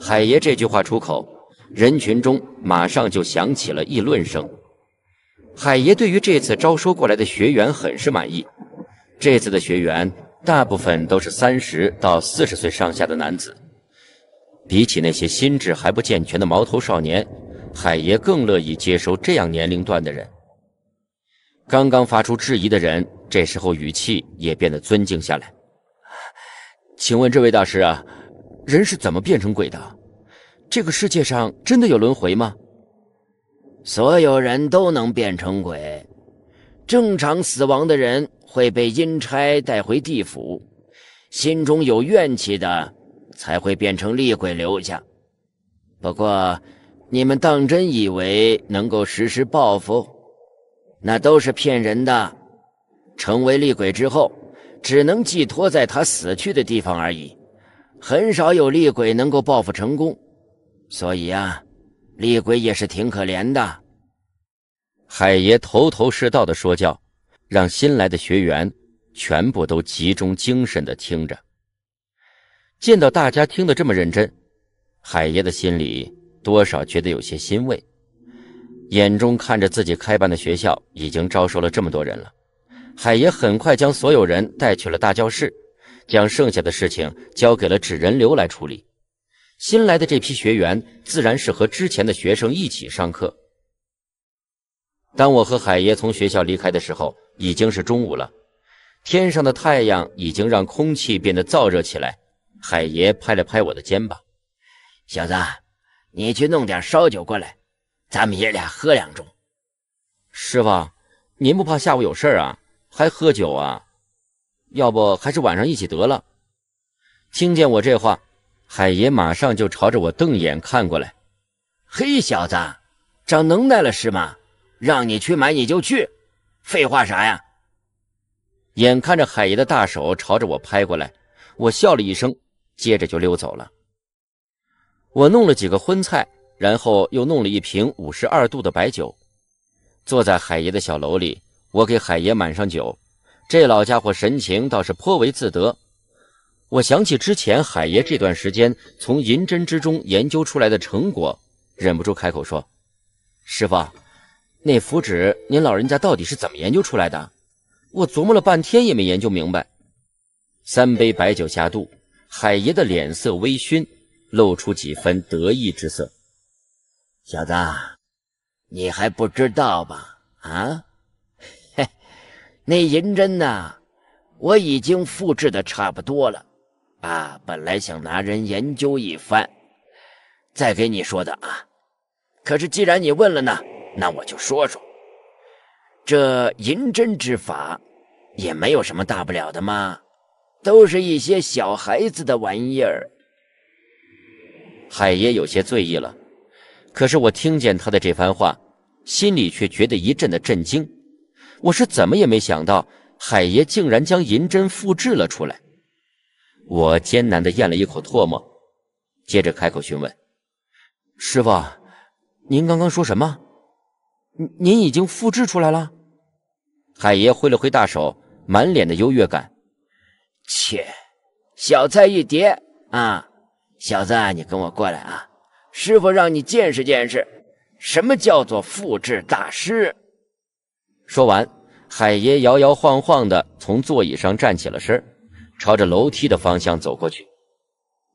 海爷这句话出口，人群中马上就响起了议论声。海爷对于这次招收过来的学员很是满意。这次的学员大部分都是三十到四十岁上下的男子，比起那些心智还不健全的毛头少年，海爷更乐意接收这样年龄段的人。刚刚发出质疑的人，这时候语气也变得尊敬下来。请问这位大师啊？人是怎么变成鬼的？这个世界上真的有轮回吗？所有人都能变成鬼，正常死亡的人会被阴差带回地府，心中有怨气的才会变成厉鬼留下。不过，你们当真以为能够实施报复？那都是骗人的。成为厉鬼之后，只能寄托在他死去的地方而已。很少有厉鬼能够报复成功，所以啊，厉鬼也是挺可怜的。海爷头头是道的说教，让新来的学员全部都集中精神的听着。见到大家听得这么认真，海爷的心里多少觉得有些欣慰，眼中看着自己开办的学校已经招收了这么多人了，海爷很快将所有人带去了大教室。将剩下的事情交给了纸人刘来处理。新来的这批学员自然是和之前的学生一起上课。当我和海爷从学校离开的时候，已经是中午了。天上的太阳已经让空气变得燥热起来。海爷拍了拍我的肩膀：“小子，你去弄点烧酒过来，咱们爷俩喝两盅。”“师傅，您不怕下午有事啊？还喝酒啊？”要不还是晚上一起得了。听见我这话，海爷马上就朝着我瞪眼看过来。嘿，小子，长能耐了是吗？让你去买你就去，废话啥呀？眼看着海爷的大手朝着我拍过来，我笑了一声，接着就溜走了。我弄了几个荤菜，然后又弄了一瓶五十二度的白酒。坐在海爷的小楼里，我给海爷满上酒。这老家伙神情倒是颇为自得。我想起之前海爷这段时间从银针之中研究出来的成果，忍不住开口说：“师傅，那符纸您老人家到底是怎么研究出来的？我琢磨了半天也没研究明白。”三杯白酒下肚，海爷的脸色微醺，露出几分得意之色。小子，你还不知道吧？啊？那银针呢？我已经复制的差不多了，啊，本来想拿人研究一番，再给你说的啊。可是既然你问了呢，那我就说说。这银针之法，也没有什么大不了的嘛，都是一些小孩子的玩意儿。海爷有些醉意了，可是我听见他的这番话，心里却觉得一阵的震惊。我是怎么也没想到，海爷竟然将银针复制了出来。我艰难的咽了一口唾沫，接着开口询问：“师傅，您刚刚说什么？您您已经复制出来了？”海爷挥了挥大手，满脸的优越感：“切，小菜一碟啊！小子，你跟我过来啊！师傅让你见识见识，什么叫做复制大师。”说完，海爷摇摇晃晃地从座椅上站起了身朝着楼梯的方向走过去。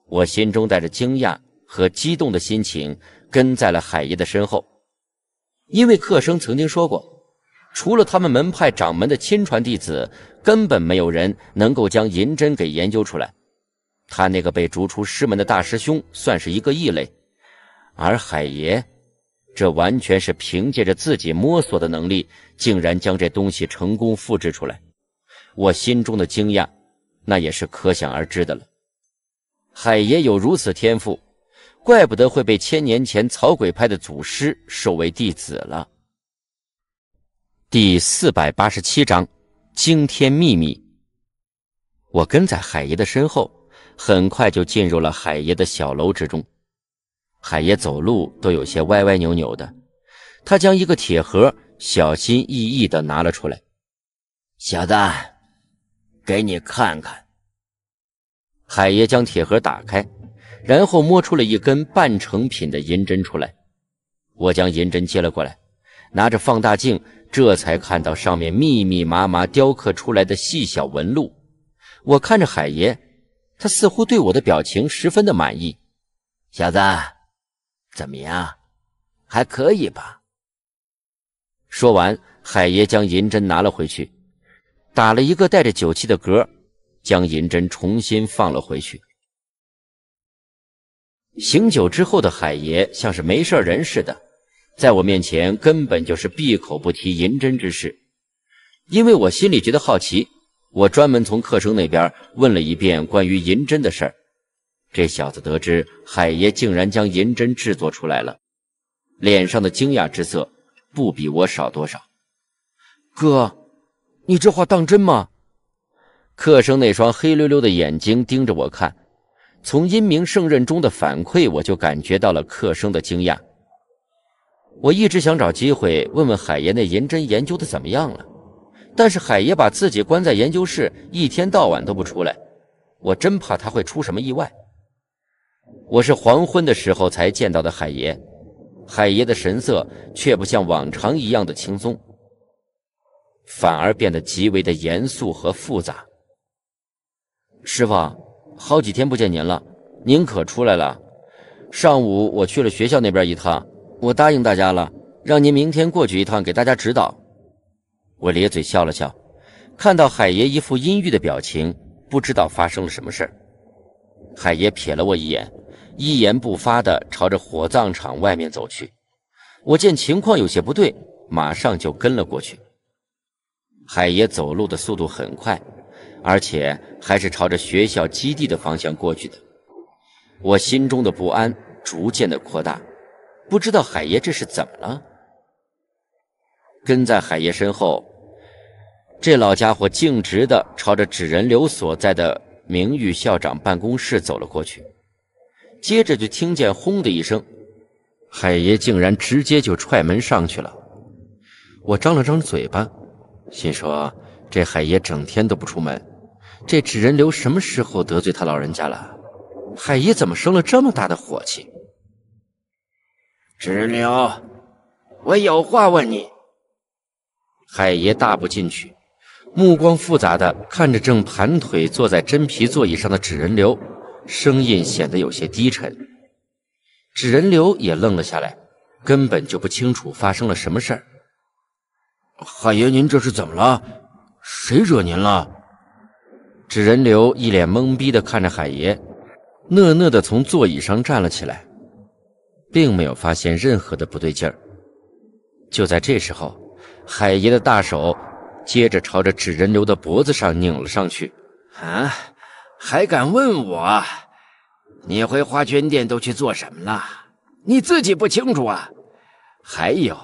我心中带着惊讶和激动的心情，跟在了海爷的身后。因为克生曾经说过，除了他们门派掌门的亲传弟子，根本没有人能够将银针给研究出来。他那个被逐出师门的大师兄算是一个异类，而海爷。这完全是凭借着自己摸索的能力，竟然将这东西成功复制出来，我心中的惊讶，那也是可想而知的了。海爷有如此天赋，怪不得会被千年前草鬼派的祖师收为弟子了。第四百八十七章惊天秘密。我跟在海爷的身后，很快就进入了海爷的小楼之中。海爷走路都有些歪歪扭扭的。他将一个铁盒小心翼翼地拿了出来。小子，给你看看。海爷将铁盒打开，然后摸出了一根半成品的银针出来。我将银针接了过来，拿着放大镜，这才看到上面密密麻麻雕刻出来的细小纹路。我看着海爷，他似乎对我的表情十分的满意。小子。怎么样，还可以吧？说完，海爷将银针拿了回去，打了一个带着酒气的嗝，将银针重新放了回去。醒酒之后的海爷像是没事人似的，在我面前根本就是闭口不提银针之事。因为我心里觉得好奇，我专门从客生那边问了一遍关于银针的事儿。这小子得知海爷竟然将银针制作出来了，脸上的惊讶之色不比我少多少。哥，你这话当真吗？克生那双黑溜溜的眼睛盯着我看，从阴明圣刃中的反馈，我就感觉到了克生的惊讶。我一直想找机会问问海爷那银针研究的怎么样了，但是海爷把自己关在研究室，一天到晚都不出来，我真怕他会出什么意外。我是黄昏的时候才见到的海爷，海爷的神色却不像往常一样的轻松，反而变得极为的严肃和复杂。师傅，好几天不见您了，您可出来了。上午我去了学校那边一趟，我答应大家了，让您明天过去一趟，给大家指导。我咧嘴笑了笑，看到海爷一副阴郁的表情，不知道发生了什么事海爷瞥了我一眼。一言不发地朝着火葬场外面走去，我见情况有些不对，马上就跟了过去。海爷走路的速度很快，而且还是朝着学校基地的方向过去的。我心中的不安逐渐的扩大，不知道海爷这是怎么了。跟在海爷身后，这老家伙径直的朝着纸人流所在的名誉校长办公室走了过去。接着就听见“轰”的一声，海爷竟然直接就踹门上去了。我张了张嘴巴，心说这海爷整天都不出门，这纸人流什么时候得罪他老人家了？海爷怎么生了这么大的火气？纸人流，我有话问你。海爷大步进去，目光复杂的看着正盘腿坐在真皮座椅上的纸人流，声音显得有些低沉，纸人流也愣了下来，根本就不清楚发生了什么事儿。海爷，您这是怎么了？谁惹您了？纸人流一脸懵逼地看着海爷，讷讷的从座椅上站了起来，并没有发现任何的不对劲儿。就在这时候，海爷的大手接着朝着纸人流的脖子上拧了上去。啊！还敢问我，你回花圈店都去做什么了？你自己不清楚啊！还有，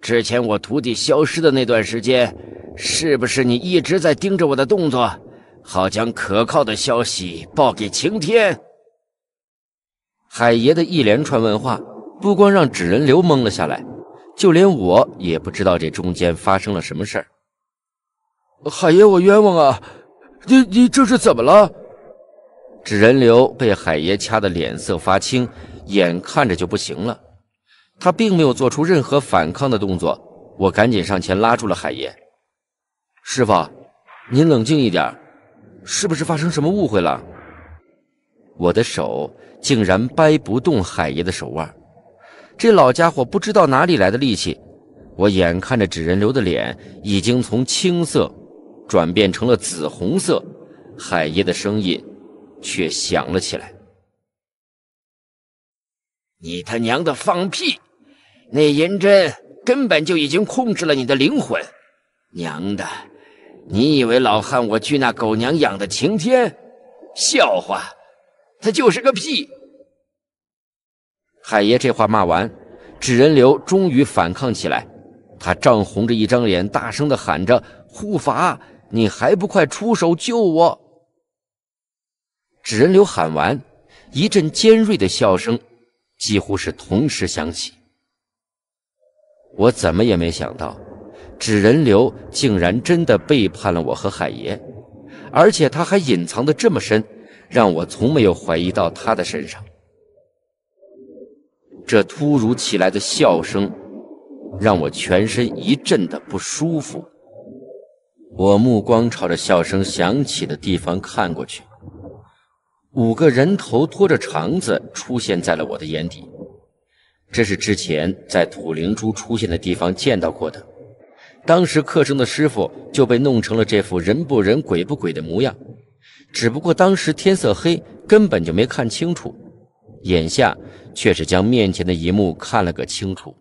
之前我徒弟消失的那段时间，是不是你一直在盯着我的动作，好将可靠的消息报给晴天？海爷的一连串问话，不光让纸人刘懵了下来，就连我也不知道这中间发生了什么事儿。海爷，我冤枉啊！你你这是怎么了？纸人流被海爷掐得脸色发青，眼看着就不行了。他并没有做出任何反抗的动作。我赶紧上前拉住了海爷：“师傅，您冷静一点，是不是发生什么误会了？”我的手竟然掰不动海爷的手腕，这老家伙不知道哪里来的力气。我眼看着纸人流的脸已经从青色转变成了紫红色，海爷的声音。却响了起来。“你他娘的放屁！那银针根本就已经控制了你的灵魂！娘的，你以为老汉我去那狗娘养的晴天？笑话！他就是个屁！”海爷这话骂完，纸人流终于反抗起来。他涨红着一张脸，大声的喊着：“护法，你还不快出手救我！”纸人流喊完，一阵尖锐的笑声几乎是同时响起。我怎么也没想到，纸人流竟然真的背叛了我和海爷，而且他还隐藏的这么深，让我从没有怀疑到他的身上。这突如其来的笑声让我全身一阵的不舒服。我目光朝着笑声响起的地方看过去。五个人头拖着肠子出现在了我的眼底，这是之前在土灵珠出现的地方见到过的。当时客生的师傅就被弄成了这副人不人鬼不鬼的模样，只不过当时天色黑，根本就没看清楚。眼下却是将面前的一幕看了个清楚。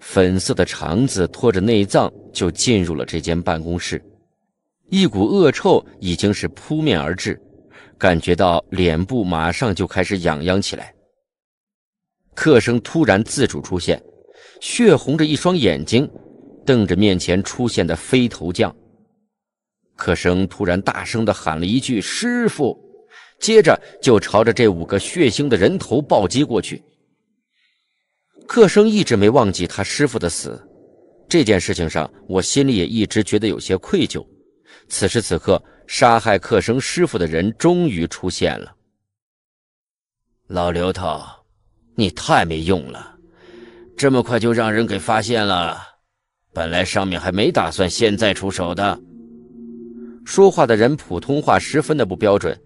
粉色的肠子拖着内脏就进入了这间办公室，一股恶臭已经是扑面而至。感觉到脸部马上就开始痒痒起来。客生突然自主出现，血红着一双眼睛，瞪着面前出现的飞头将。客生突然大声的喊了一句“师傅”，接着就朝着这五个血腥的人头暴击过去。客生一直没忘记他师傅的死，这件事情上我心里也一直觉得有些愧疚。此时此刻。杀害克生师傅的人终于出现了。老刘头，你太没用了，这么快就让人给发现了。本来上面还没打算现在出手的。说话的人普通话十分的不标准。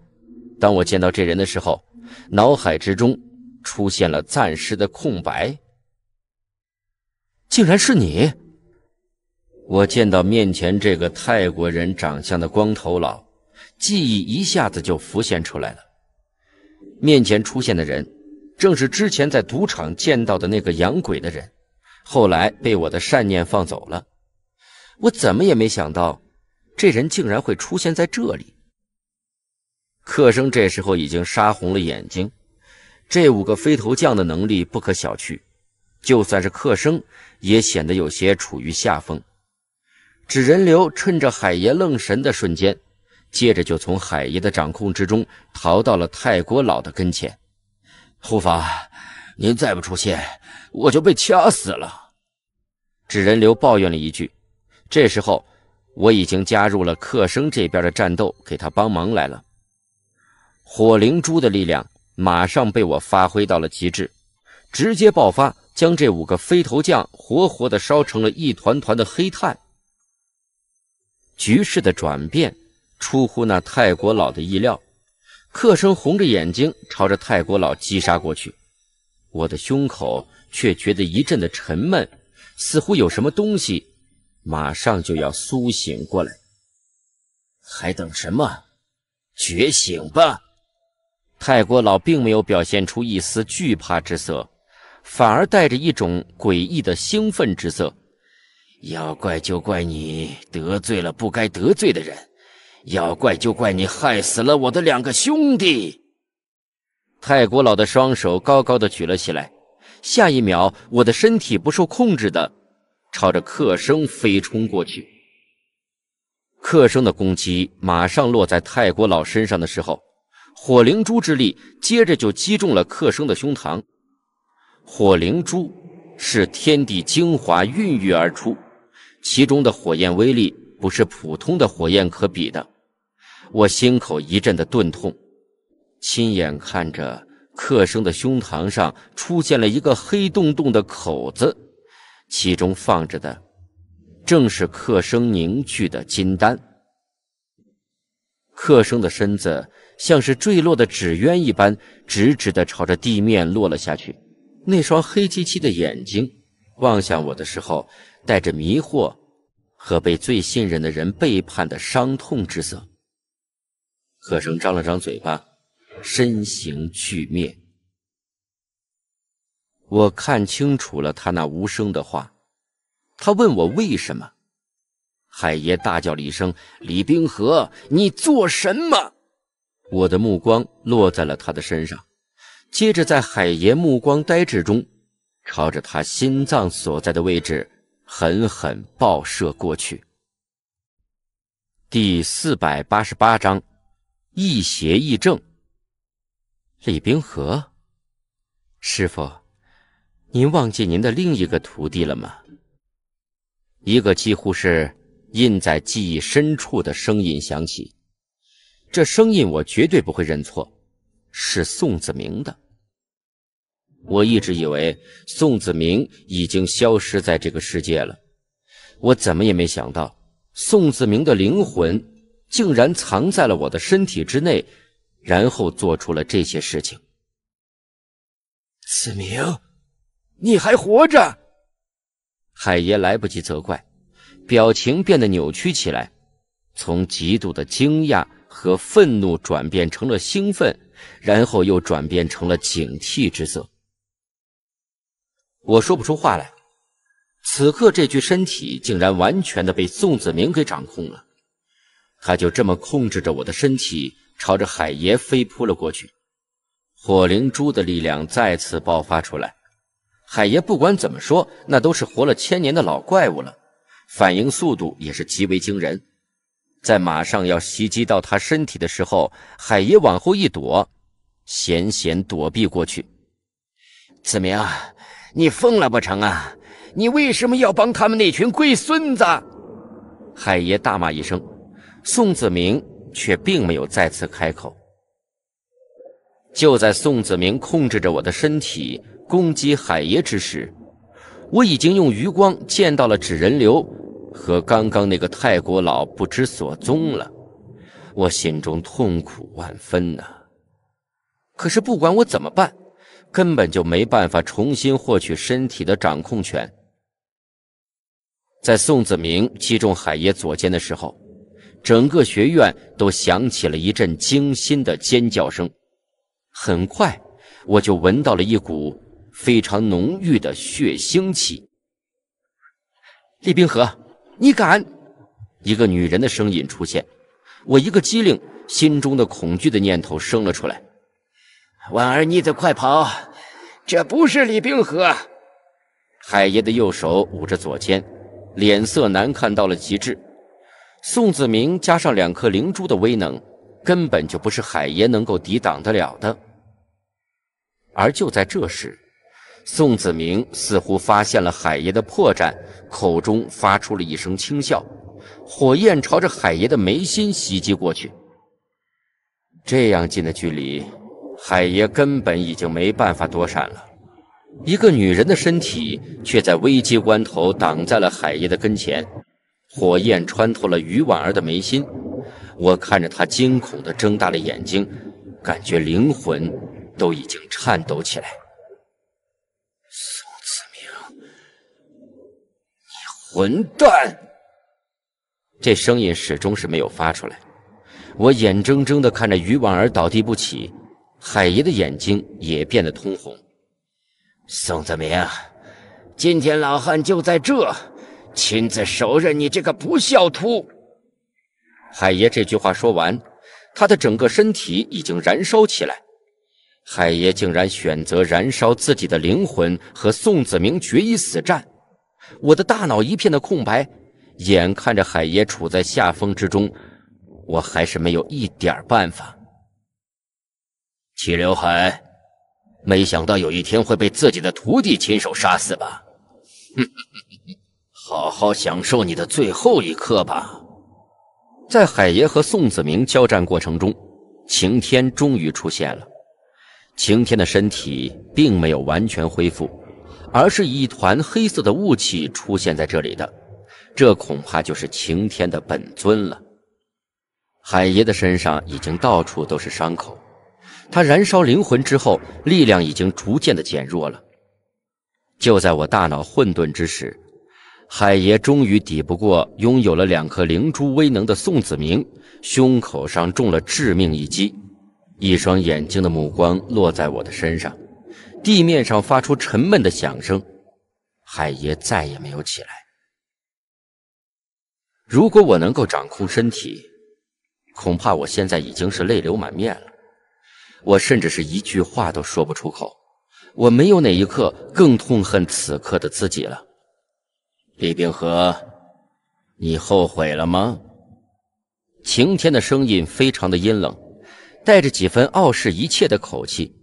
当我见到这人的时候，脑海之中出现了暂时的空白。竟然是你！我见到面前这个泰国人长相的光头佬，记忆一下子就浮现出来了。面前出现的人，正是之前在赌场见到的那个养鬼的人，后来被我的善念放走了。我怎么也没想到，这人竟然会出现在这里。克生这时候已经杀红了眼睛，这五个飞头将的能力不可小觑，就算是克生，也显得有些处于下风。纸人流趁着海爷愣神的瞬间，接着就从海爷的掌控之中逃到了泰国佬的跟前。护法，您再不出现，我就被掐死了！纸人流抱怨了一句。这时候，我已经加入了克生这边的战斗，给他帮忙来了。火灵珠的力量马上被我发挥到了极致，直接爆发，将这五个飞头将活活的烧成了一团团的黑炭。局势的转变出乎那泰国佬的意料，克生红着眼睛朝着泰国佬击杀过去，我的胸口却觉得一阵的沉闷，似乎有什么东西马上就要苏醒过来。还等什么？觉醒吧！泰国佬并没有表现出一丝惧怕之色，反而带着一种诡异的兴奋之色。要怪就怪你得罪了不该得罪的人，要怪就怪你害死了我的两个兄弟。泰国佬的双手高高的举了起来，下一秒，我的身体不受控制的朝着克生飞冲过去。克生的攻击马上落在泰国佬身上的时候，火灵珠之力接着就击中了克生的胸膛。火灵珠是天地精华孕育而出。其中的火焰威力不是普通的火焰可比的，我心口一阵的钝痛，亲眼看着克生的胸膛上出现了一个黑洞洞的口子，其中放着的正是克生凝聚的金丹。克生的身子像是坠落的纸鸢一般，直直的朝着地面落了下去，那双黑漆漆的眼睛望向我的时候。带着迷惑和被最信任的人背叛的伤痛之色，贺生张了张嘴巴，身形俱灭。我看清楚了他那无声的话，他问我为什么。海爷大叫了一声：“李冰河，你做什么？”我的目光落在了他的身上，接着在海爷目光呆滞中，朝着他心脏所在的位置。狠狠爆射过去。第四百八十八章，亦邪亦正。李冰河，师傅，您忘记您的另一个徒弟了吗？一个几乎是印在记忆深处的声音响起，这声音我绝对不会认错，是宋子明的。我一直以为宋子明已经消失在这个世界了，我怎么也没想到，宋子明的灵魂竟然藏在了我的身体之内，然后做出了这些事情。子明，你还活着！海爷来不及责怪，表情变得扭曲起来，从极度的惊讶和愤怒转变成了兴奋，然后又转变成了警惕之色。我说不出话来，此刻这具身体竟然完全的被宋子明给掌控了，他就这么控制着我的身体，朝着海爷飞扑了过去。火灵珠的力量再次爆发出来，海爷不管怎么说，那都是活了千年的老怪物了，反应速度也是极为惊人。在马上要袭击到他身体的时候，海爷往后一躲，险险躲避过去。子明。你疯了不成啊！你为什么要帮他们那群龟孙子？海爷大骂一声，宋子明却并没有再次开口。就在宋子明控制着我的身体攻击海爷之时，我已经用余光见到了纸人流和刚刚那个泰国佬不知所踪了。我心中痛苦万分呐！可是不管我怎么办。根本就没办法重新获取身体的掌控权。在宋子明击中海爷左肩的时候，整个学院都响起了一阵惊心的尖叫声。很快，我就闻到了一股非常浓郁的血腥气。李冰河，你敢？一个女人的声音出现，我一个机灵，心中的恐惧的念头升了出来。婉儿，你得快跑！这不是李冰河。海爷的右手捂着左肩，脸色难看到了极致。宋子明加上两颗灵珠的威能，根本就不是海爷能够抵挡得了的。而就在这时，宋子明似乎发现了海爷的破绽，口中发出了一声轻笑，火焰朝着海爷的眉心袭击过去。这样近的距离。海爷根本已经没办法躲闪了，一个女人的身体却在危机关头挡在了海爷的跟前，火焰穿透了于婉儿的眉心，我看着她惊恐的睁大了眼睛，感觉灵魂都已经颤抖起来。宋子明，你混蛋！这声音始终是没有发出来，我眼睁睁的看着于婉儿倒地不起。海爷的眼睛也变得通红。宋子明，今天老汉就在这，亲自手刃你这个不孝徒！海爷这句话说完，他的整个身体已经燃烧起来。海爷竟然选择燃烧自己的灵魂，和宋子明决一死战。我的大脑一片的空白，眼看着海爷处在下风之中，我还是没有一点办法。齐刘海，没想到有一天会被自己的徒弟亲手杀死吧？好好享受你的最后一刻吧！在海爷和宋子明交战过程中，晴天终于出现了。晴天的身体并没有完全恢复，而是一团黑色的雾气出现在这里的，这恐怕就是晴天的本尊了。海爷的身上已经到处都是伤口。他燃烧灵魂之后，力量已经逐渐的减弱了。就在我大脑混沌之时，海爷终于抵不过拥有了两颗灵珠威能的宋子明，胸口上中了致命一击。一双眼睛的目光落在我的身上，地面上发出沉闷的响声。海爷再也没有起来。如果我能够掌控身体，恐怕我现在已经是泪流满面了。我甚至是一句话都说不出口，我没有哪一刻更痛恨此刻的自己了。李冰河，你后悔了吗？晴天的声音非常的阴冷，带着几分傲视一切的口气，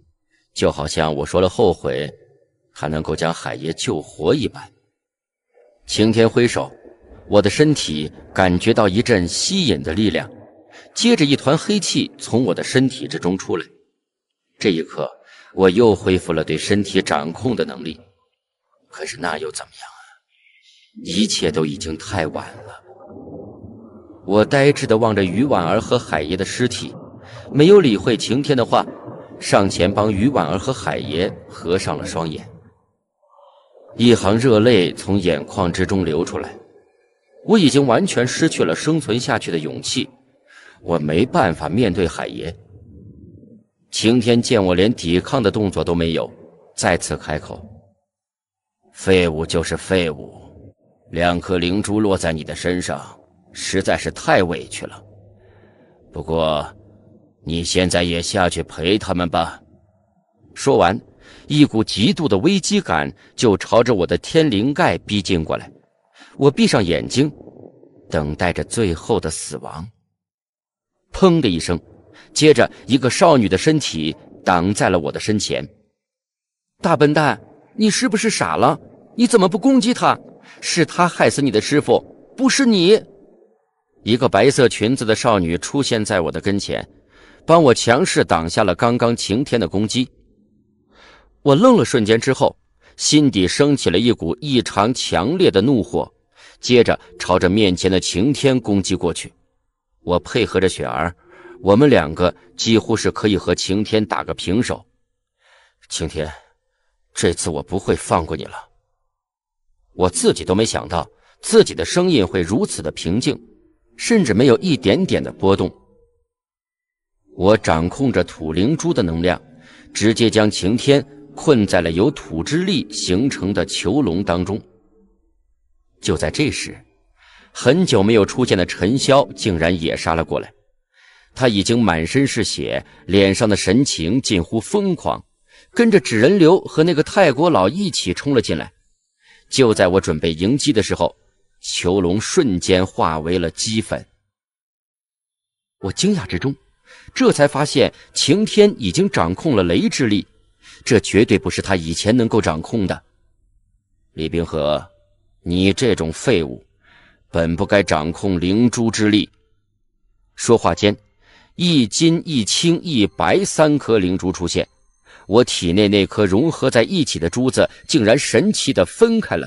就好像我说了后悔，他能够将海爷救活一般。晴天挥手，我的身体感觉到一阵吸引的力量，接着一团黑气从我的身体之中出来。这一刻，我又恢复了对身体掌控的能力。可是那又怎么样？啊？一切都已经太晚了。我呆滞的望着于婉儿和海爷的尸体，没有理会晴天的话，上前帮于婉儿和海爷合上了双眼。一行热泪从眼眶之中流出来，我已经完全失去了生存下去的勇气。我没办法面对海爷。晴天见我连抵抗的动作都没有，再次开口：“废物就是废物，两颗灵珠落在你的身上实在是太委屈了。不过，你现在也下去陪他们吧。”说完，一股极度的危机感就朝着我的天灵盖逼近过来。我闭上眼睛，等待着最后的死亡。砰的一声。接着，一个少女的身体挡在了我的身前。大笨蛋，你是不是傻了？你怎么不攻击他？是他害死你的师傅，不是你。一个白色裙子的少女出现在我的跟前，帮我强势挡下了刚刚晴天的攻击。我愣了瞬间之后，心底升起了一股异常强烈的怒火，接着朝着面前的晴天攻击过去。我配合着雪儿。我们两个几乎是可以和晴天打个平手。晴天，这次我不会放过你了。我自己都没想到自己的声音会如此的平静，甚至没有一点点的波动。我掌控着土灵珠的能量，直接将晴天困在了由土之力形成的囚笼当中。就在这时，很久没有出现的陈潇竟然也杀了过来。他已经满身是血，脸上的神情近乎疯狂，跟着纸人流和那个泰国佬一起冲了进来。就在我准备迎击的时候，囚笼瞬间化为了齑粉。我惊讶之中，这才发现晴天已经掌控了雷之力，这绝对不是他以前能够掌控的。李冰河，你这种废物，本不该掌控灵珠之力。说话间。一金一青一白三颗灵珠出现，我体内那颗融合在一起的珠子竟然神奇的分开了，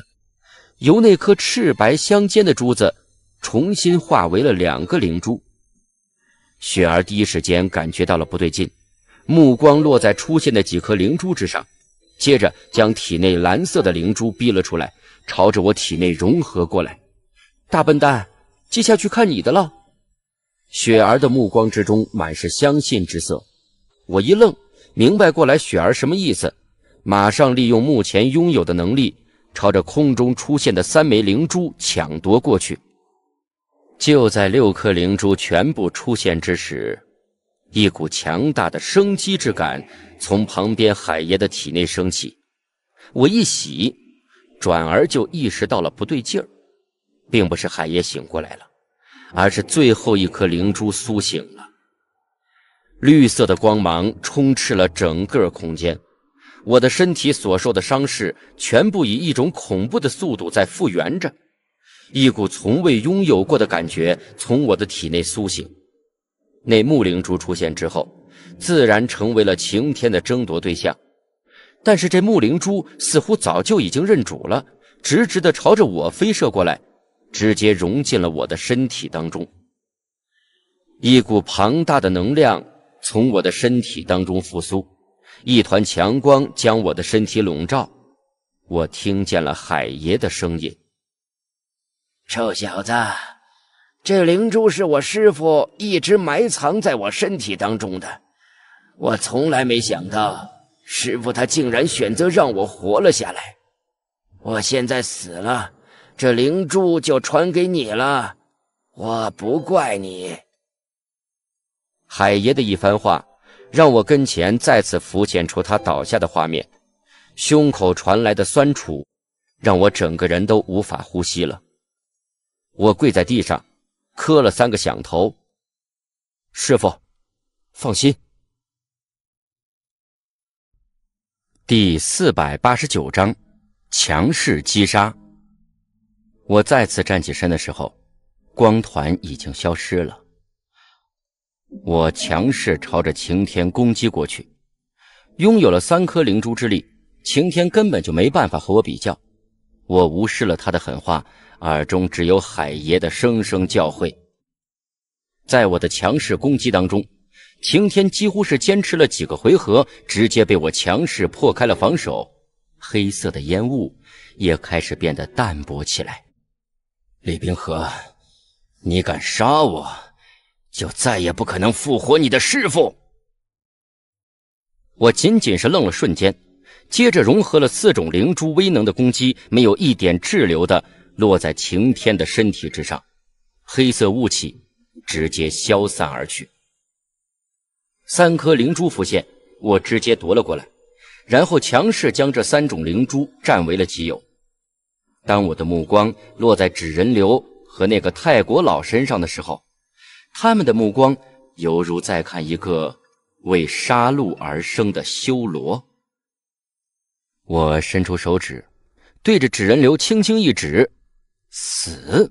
由那颗赤白相间的珠子重新化为了两个灵珠。雪儿第一时间感觉到了不对劲，目光落在出现的几颗灵珠之上，接着将体内蓝色的灵珠逼了出来，朝着我体内融合过来。大笨蛋，接下去看你的了。雪儿的目光之中满是相信之色，我一愣，明白过来雪儿什么意思，马上利用目前拥有的能力，朝着空中出现的三枚灵珠抢夺过去。就在六颗灵珠全部出现之时，一股强大的生机之感从旁边海爷的体内升起，我一喜，转而就意识到了不对劲儿，并不是海爷醒过来了。而是最后一颗灵珠苏醒了，绿色的光芒充斥了整个空间，我的身体所受的伤势全部以一种恐怖的速度在复原着，一股从未拥有过的感觉从我的体内苏醒。那木灵珠出现之后，自然成为了晴天的争夺对象，但是这木灵珠似乎早就已经认主了，直直的朝着我飞射过来。直接融进了我的身体当中，一股庞大的能量从我的身体当中复苏，一团强光将我的身体笼罩。我听见了海爷的声音：“臭小子，这灵珠是我师傅一直埋藏在我身体当中的，我从来没想到师傅他竟然选择让我活了下来。我现在死了。”这灵珠就传给你了，我不怪你。海爷的一番话，让我跟前再次浮现出他倒下的画面，胸口传来的酸楚，让我整个人都无法呼吸了。我跪在地上，磕了三个响头。师傅，放心。第四百八十九章，强势击杀。我再次站起身的时候，光团已经消失了。我强势朝着晴天攻击过去，拥有了三颗灵珠之力，晴天根本就没办法和我比较。我无视了他的狠话，耳中只有海爷的声声教诲。在我的强势攻击当中，晴天几乎是坚持了几个回合，直接被我强势破开了防守。黑色的烟雾也开始变得淡薄起来。李冰河，你敢杀我，就再也不可能复活你的师傅。我仅仅是愣了瞬间，接着融合了四种灵珠威能的攻击，没有一点滞留的落在晴天的身体之上，黑色雾气直接消散而去。三颗灵珠浮现，我直接夺了过来，然后强势将这三种灵珠占为了己有。当我的目光落在纸人流和那个泰国佬身上的时候，他们的目光犹如在看一个为杀戮而生的修罗。我伸出手指，对着纸人流轻轻一指，“死！”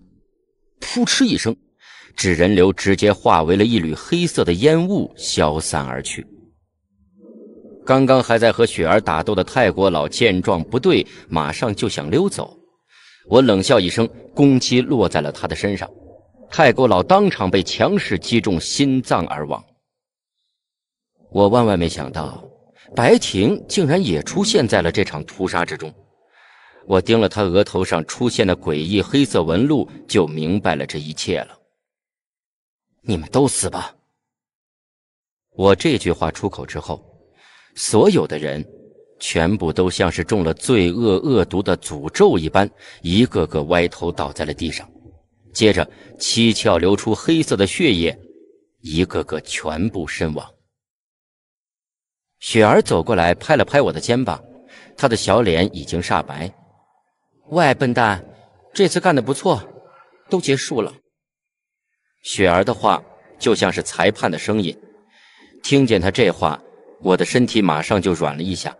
扑哧一声，纸人流直接化为了一缕黑色的烟雾，消散而去。刚刚还在和雪儿打斗的泰国佬见状不对，马上就想溜走。我冷笑一声，攻击落在了他的身上，泰国佬当场被强势击中心脏而亡。我万万没想到，白婷竟然也出现在了这场屠杀之中。我盯了他额头上出现的诡异黑色纹路，就明白了这一切了。你们都死吧！我这句话出口之后，所有的人。全部都像是中了罪恶恶毒的诅咒一般，一个个歪头倒在了地上，接着七窍流出黑色的血液，一个个全部身亡。雪儿走过来拍了拍我的肩膀，她的小脸已经煞白。“喂，笨蛋，这次干得不错，都结束了。”雪儿的话就像是裁判的声音，听见她这话，我的身体马上就软了一下。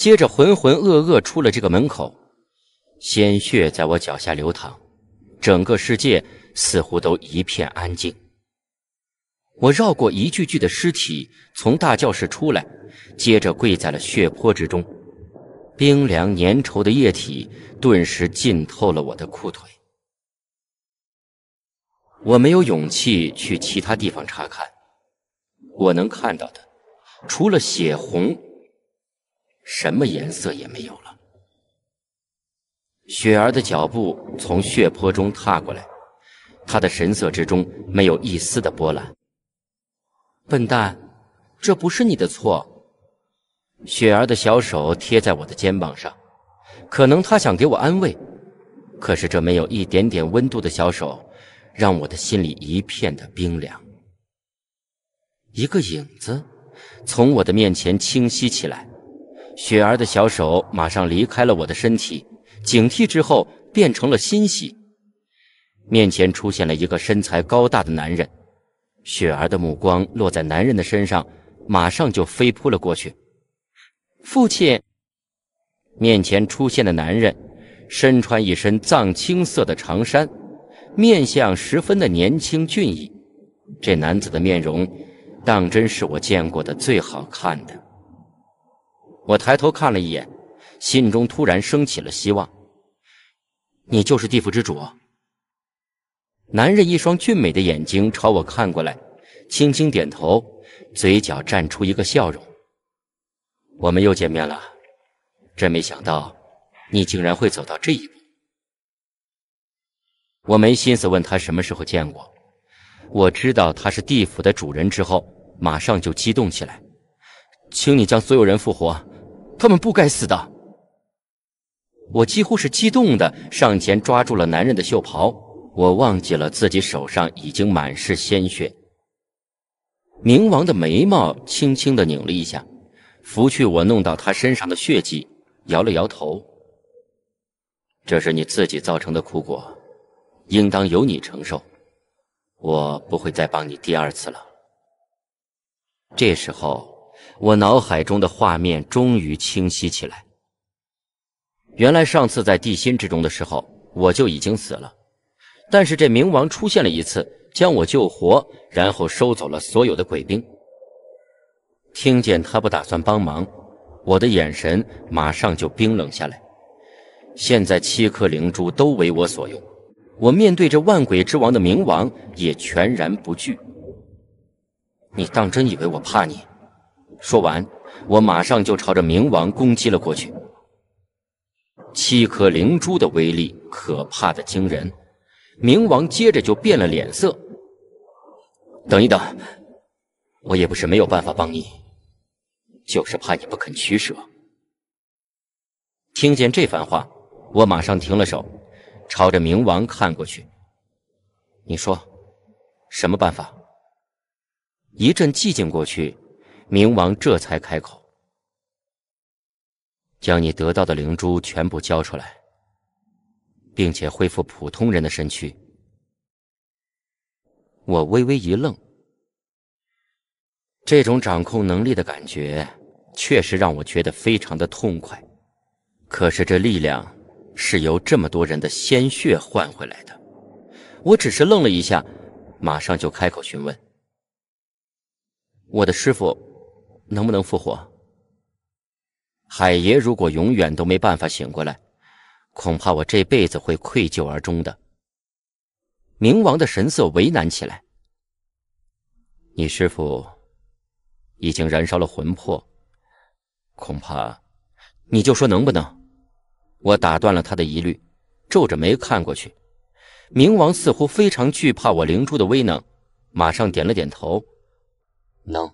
接着浑浑噩噩出了这个门口，鲜血在我脚下流淌，整个世界似乎都一片安静。我绕过一具具的尸体，从大教室出来，接着跪在了血泊之中，冰凉粘稠的液体顿时浸透了我的裤腿。我没有勇气去其他地方查看，我能看到的，除了血红。什么颜色也没有了。雪儿的脚步从血泊中踏过来，她的神色之中没有一丝的波澜。笨蛋，这不是你的错。雪儿的小手贴在我的肩膀上，可能她想给我安慰，可是这没有一点点温度的小手，让我的心里一片的冰凉。一个影子从我的面前清晰起来。雪儿的小手马上离开了我的身体，警惕之后变成了欣喜。面前出现了一个身材高大的男人，雪儿的目光落在男人的身上，马上就飞扑了过去。父亲，面前出现的男人身穿一身藏青色的长衫，面相十分的年轻俊逸。这男子的面容，当真是我见过的最好看的。我抬头看了一眼，心中突然升起了希望。你就是地府之主。男人一双俊美的眼睛朝我看过来，轻轻点头，嘴角绽出一个笑容。我们又见面了，真没想到，你竟然会走到这一步。我没心思问他什么时候见过，我知道他是地府的主人之后，马上就激动起来，请你将所有人复活。他们不该死的！我几乎是激动的上前抓住了男人的袖袍，我忘记了自己手上已经满是鲜血。冥王的眉毛轻轻的拧了一下，拂去我弄到他身上的血迹，摇了摇头：“这是你自己造成的苦果，应当由你承受。我不会再帮你第二次了。”这时候。我脑海中的画面终于清晰起来。原来上次在地心之中的时候，我就已经死了。但是这冥王出现了一次，将我救活，然后收走了所有的鬼兵。听见他不打算帮忙，我的眼神马上就冰冷下来。现在七颗灵珠都为我所用，我面对着万鬼之王的冥王也全然不惧。你当真以为我怕你？说完，我马上就朝着冥王攻击了过去。七颗灵珠的威力可怕的惊人，冥王接着就变了脸色。等一等，我也不是没有办法帮你，就是怕你不肯取舍。听见这番话，我马上停了手，朝着冥王看过去。你说，什么办法？一阵寂静过去。冥王这才开口：“将你得到的灵珠全部交出来，并且恢复普通人的身躯。”我微微一愣，这种掌控能力的感觉确实让我觉得非常的痛快。可是这力量是由这么多人的鲜血换回来的，我只是愣了一下，马上就开口询问：“我的师傅。”能不能复活？海爷如果永远都没办法醒过来，恐怕我这辈子会愧疚而终的。冥王的神色为难起来。你师傅已经燃烧了魂魄，恐怕你就说能不能？我打断了他的疑虑，皱着眉看过去。冥王似乎非常惧怕我灵珠的威能，马上点了点头。能。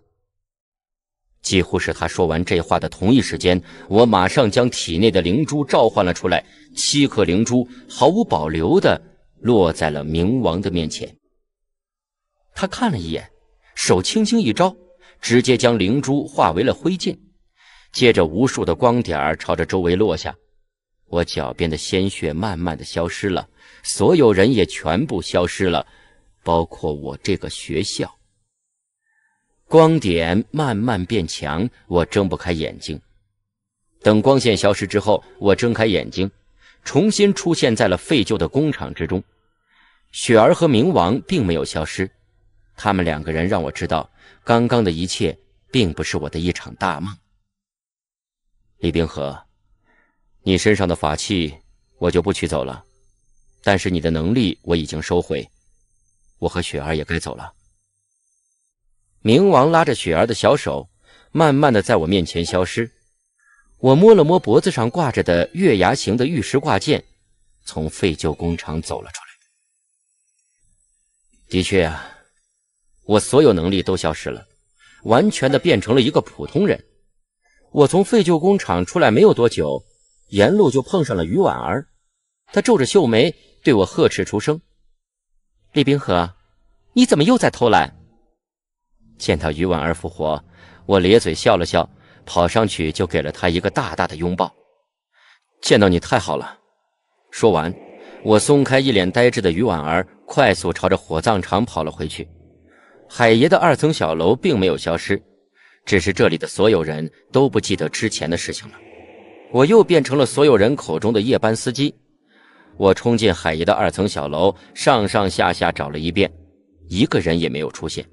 几乎是他说完这话的同一时间，我马上将体内的灵珠召唤了出来，七颗灵珠毫无保留的落在了冥王的面前。他看了一眼，手轻轻一招，直接将灵珠化为了灰烬，借着无数的光点朝着周围落下。我脚边的鲜血慢慢的消失了，所有人也全部消失了，包括我这个学校。光点慢慢变强，我睁不开眼睛。等光线消失之后，我睁开眼睛，重新出现在了废旧的工厂之中。雪儿和冥王并没有消失，他们两个人让我知道，刚刚的一切并不是我的一场大梦。李冰河，你身上的法器我就不取走了，但是你的能力我已经收回。我和雪儿也该走了。冥王拉着雪儿的小手，慢慢的在我面前消失。我摸了摸脖子上挂着的月牙形的玉石挂件，从废旧工厂走了出来。的确啊，我所有能力都消失了，完全的变成了一个普通人。我从废旧工厂出来没有多久，沿路就碰上了于婉儿。她皱着秀眉，对我呵斥出声：“李冰河，你怎么又在偷懒？”见到于婉儿复活，我咧嘴笑了笑，跑上去就给了她一个大大的拥抱。见到你太好了！说完，我松开一脸呆滞的于婉儿，快速朝着火葬场跑了回去。海爷的二层小楼并没有消失，只是这里的所有人都不记得之前的事情了。我又变成了所有人口中的夜班司机。我冲进海爷的二层小楼上上下下找了一遍，一个人也没有出现。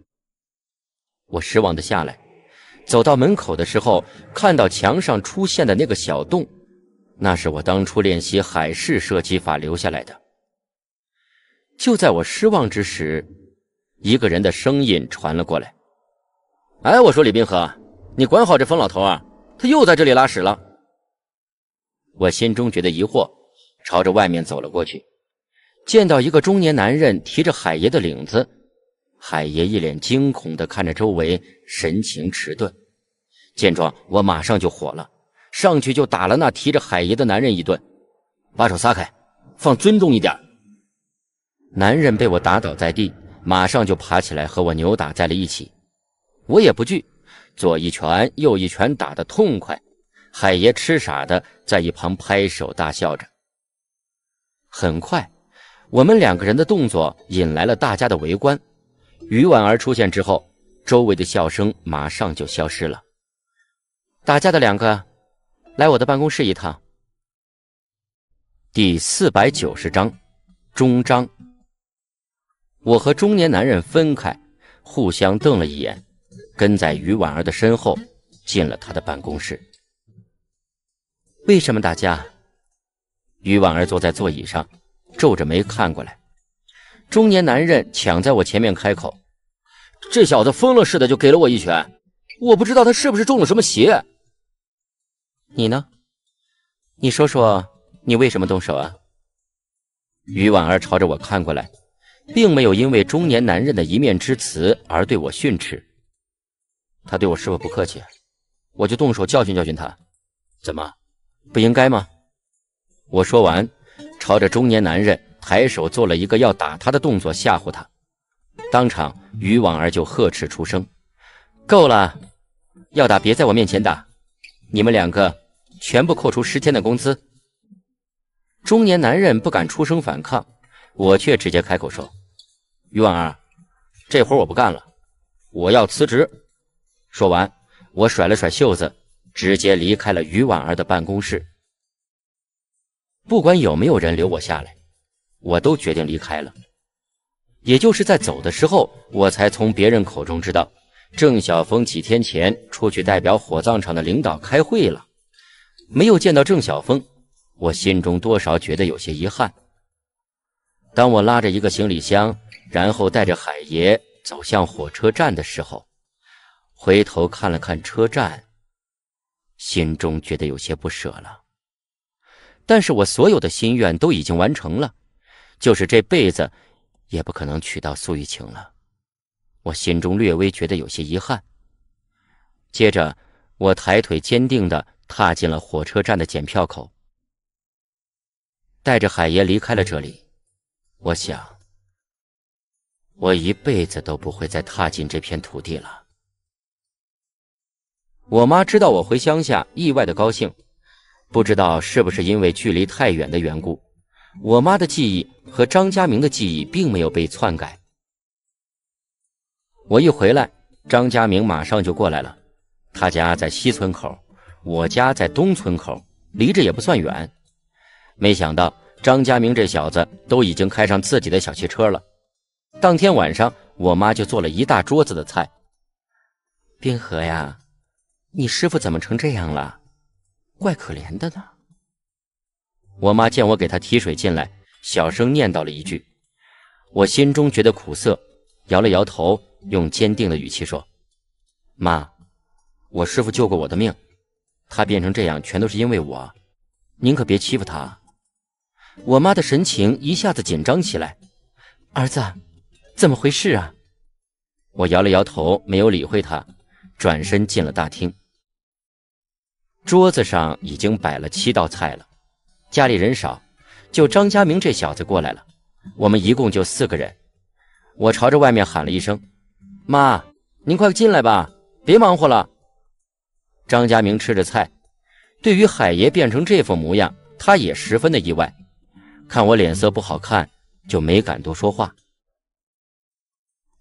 我失望的下来，走到门口的时候，看到墙上出现的那个小洞，那是我当初练习海式射击法留下来的。就在我失望之时，一个人的声音传了过来：“哎，我说李冰河，你管好这疯老头啊，他又在这里拉屎了。”我心中觉得疑惑，朝着外面走了过去，见到一个中年男人提着海爷的领子。海爷一脸惊恐地看着周围，神情迟钝。见状，我马上就火了，上去就打了那提着海爷的男人一顿，把手撒开，放尊重一点。男人被我打倒在地，马上就爬起来和我扭打在了一起。我也不惧，左一拳右一拳打得痛快。海爷痴傻的在一旁拍手大笑着。很快，我们两个人的动作引来了大家的围观。于婉儿出现之后，周围的笑声马上就消失了。打架的两个，来我的办公室一趟。第四百九十章，终章。我和中年男人分开，互相瞪了一眼，跟在于婉儿的身后进了他的办公室。为什么打架？于婉儿坐在座椅上，皱着眉看过来。中年男人抢在我前面开口，这小子疯了似的就给了我一拳，我不知道他是不是中了什么邪。你呢？你说说，你为什么动手啊？于婉儿朝着我看过来，并没有因为中年男人的一面之词而对我训斥。他对我师傅不客气，我就动手教训教训他，怎么，不应该吗？我说完，朝着中年男人。抬手做了一个要打他的动作，吓唬他。当场，于婉儿就呵斥出声：“够了，要打别在我面前打！你们两个全部扣除十天的工资。”中年男人不敢出声反抗，我却直接开口说：“于婉儿，这活我不干了，我要辞职。”说完，我甩了甩袖子，直接离开了于婉儿的办公室。不管有没有人留我下来。我都决定离开了，也就是在走的时候，我才从别人口中知道，郑晓峰几天前出去代表火葬场的领导开会了，没有见到郑晓峰，我心中多少觉得有些遗憾。当我拉着一个行李箱，然后带着海爷走向火车站的时候，回头看了看车站，心中觉得有些不舍了。但是我所有的心愿都已经完成了。就是这辈子，也不可能娶到苏玉晴了。我心中略微觉得有些遗憾。接着，我抬腿坚定地踏进了火车站的检票口，带着海爷离开了这里。我想，我一辈子都不会再踏进这片土地了。我妈知道我回乡下，意外的高兴。不知道是不是因为距离太远的缘故。我妈的记忆和张家明的记忆并没有被篡改。我一回来，张家明马上就过来了。他家在西村口，我家在东村口，离着也不算远。没想到张家明这小子都已经开上自己的小汽车了。当天晚上，我妈就做了一大桌子的菜。冰河呀，你师傅怎么成这样了？怪可怜的呢。我妈见我给她提水进来，小声念叨了一句。我心中觉得苦涩，摇了摇头，用坚定的语气说：“妈，我师傅救过我的命，他变成这样全都是因为我，您可别欺负他。”我妈的神情一下子紧张起来：“儿子，怎么回事啊？”我摇了摇头，没有理会她，转身进了大厅。桌子上已经摆了七道菜了。家里人少，就张家明这小子过来了，我们一共就四个人。我朝着外面喊了一声：“妈，您快进来吧，别忙活了。”张家明吃着菜，对于海爷变成这副模样，他也十分的意外。看我脸色不好看，就没敢多说话。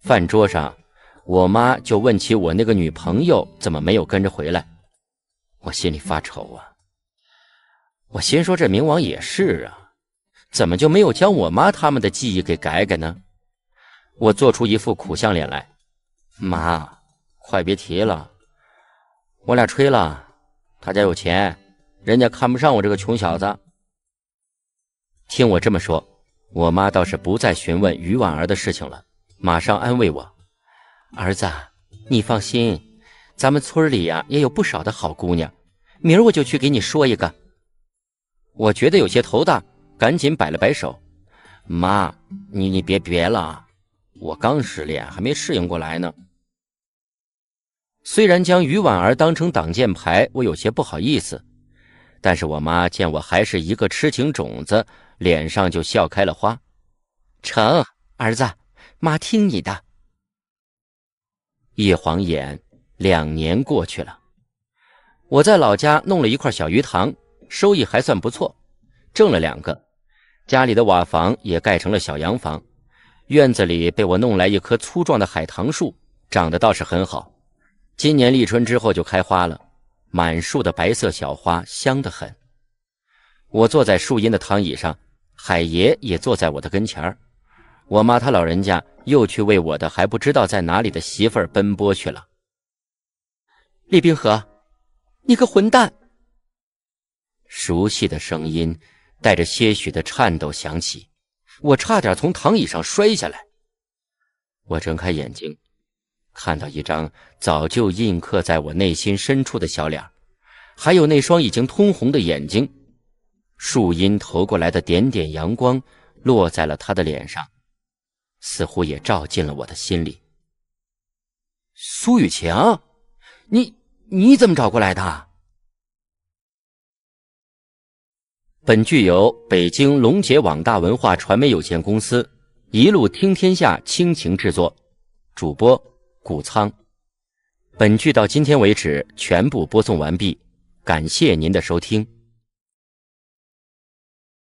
饭桌上，我妈就问起我那个女朋友怎么没有跟着回来，我心里发愁啊。我心说：“这冥王也是啊，怎么就没有将我妈他们的记忆给改改呢？”我做出一副苦相脸来：“妈，快别提了，我俩吹了，他家有钱，人家看不上我这个穷小子。”听我这么说，我妈倒是不再询问于婉儿的事情了，马上安慰我：“儿子，你放心，咱们村里呀也有不少的好姑娘，明儿我就去给你说一个。”我觉得有些头大，赶紧摆了摆手：“妈，你你别别了，我刚失恋，还没适应过来呢。”虽然将于婉儿当成挡箭牌，我有些不好意思，但是我妈见我还是一个痴情种子，脸上就笑开了花：“成，儿子，妈听你的。”一晃眼，两年过去了，我在老家弄了一块小鱼塘。收益还算不错，挣了两个。家里的瓦房也盖成了小洋房，院子里被我弄来一棵粗壮的海棠树，长得倒是很好。今年立春之后就开花了，满树的白色小花，香得很。我坐在树荫的躺椅上，海爷也坐在我的跟前儿。我妈她老人家又去为我的还不知道在哪里的媳妇儿奔波去了。李冰河，你个混蛋！熟悉的声音，带着些许的颤抖响起，我差点从躺椅上摔下来。我睁开眼睛，看到一张早就印刻在我内心深处的小脸，还有那双已经通红的眼睛。树荫投过来的点点阳光，落在了他的脸上，似乎也照进了我的心里。苏雨晴，你你怎么找过来的？本剧由北京龙杰网大文化传媒有限公司、一路听天下倾情制作，主播谷仓。本剧到今天为止全部播送完毕，感谢您的收听。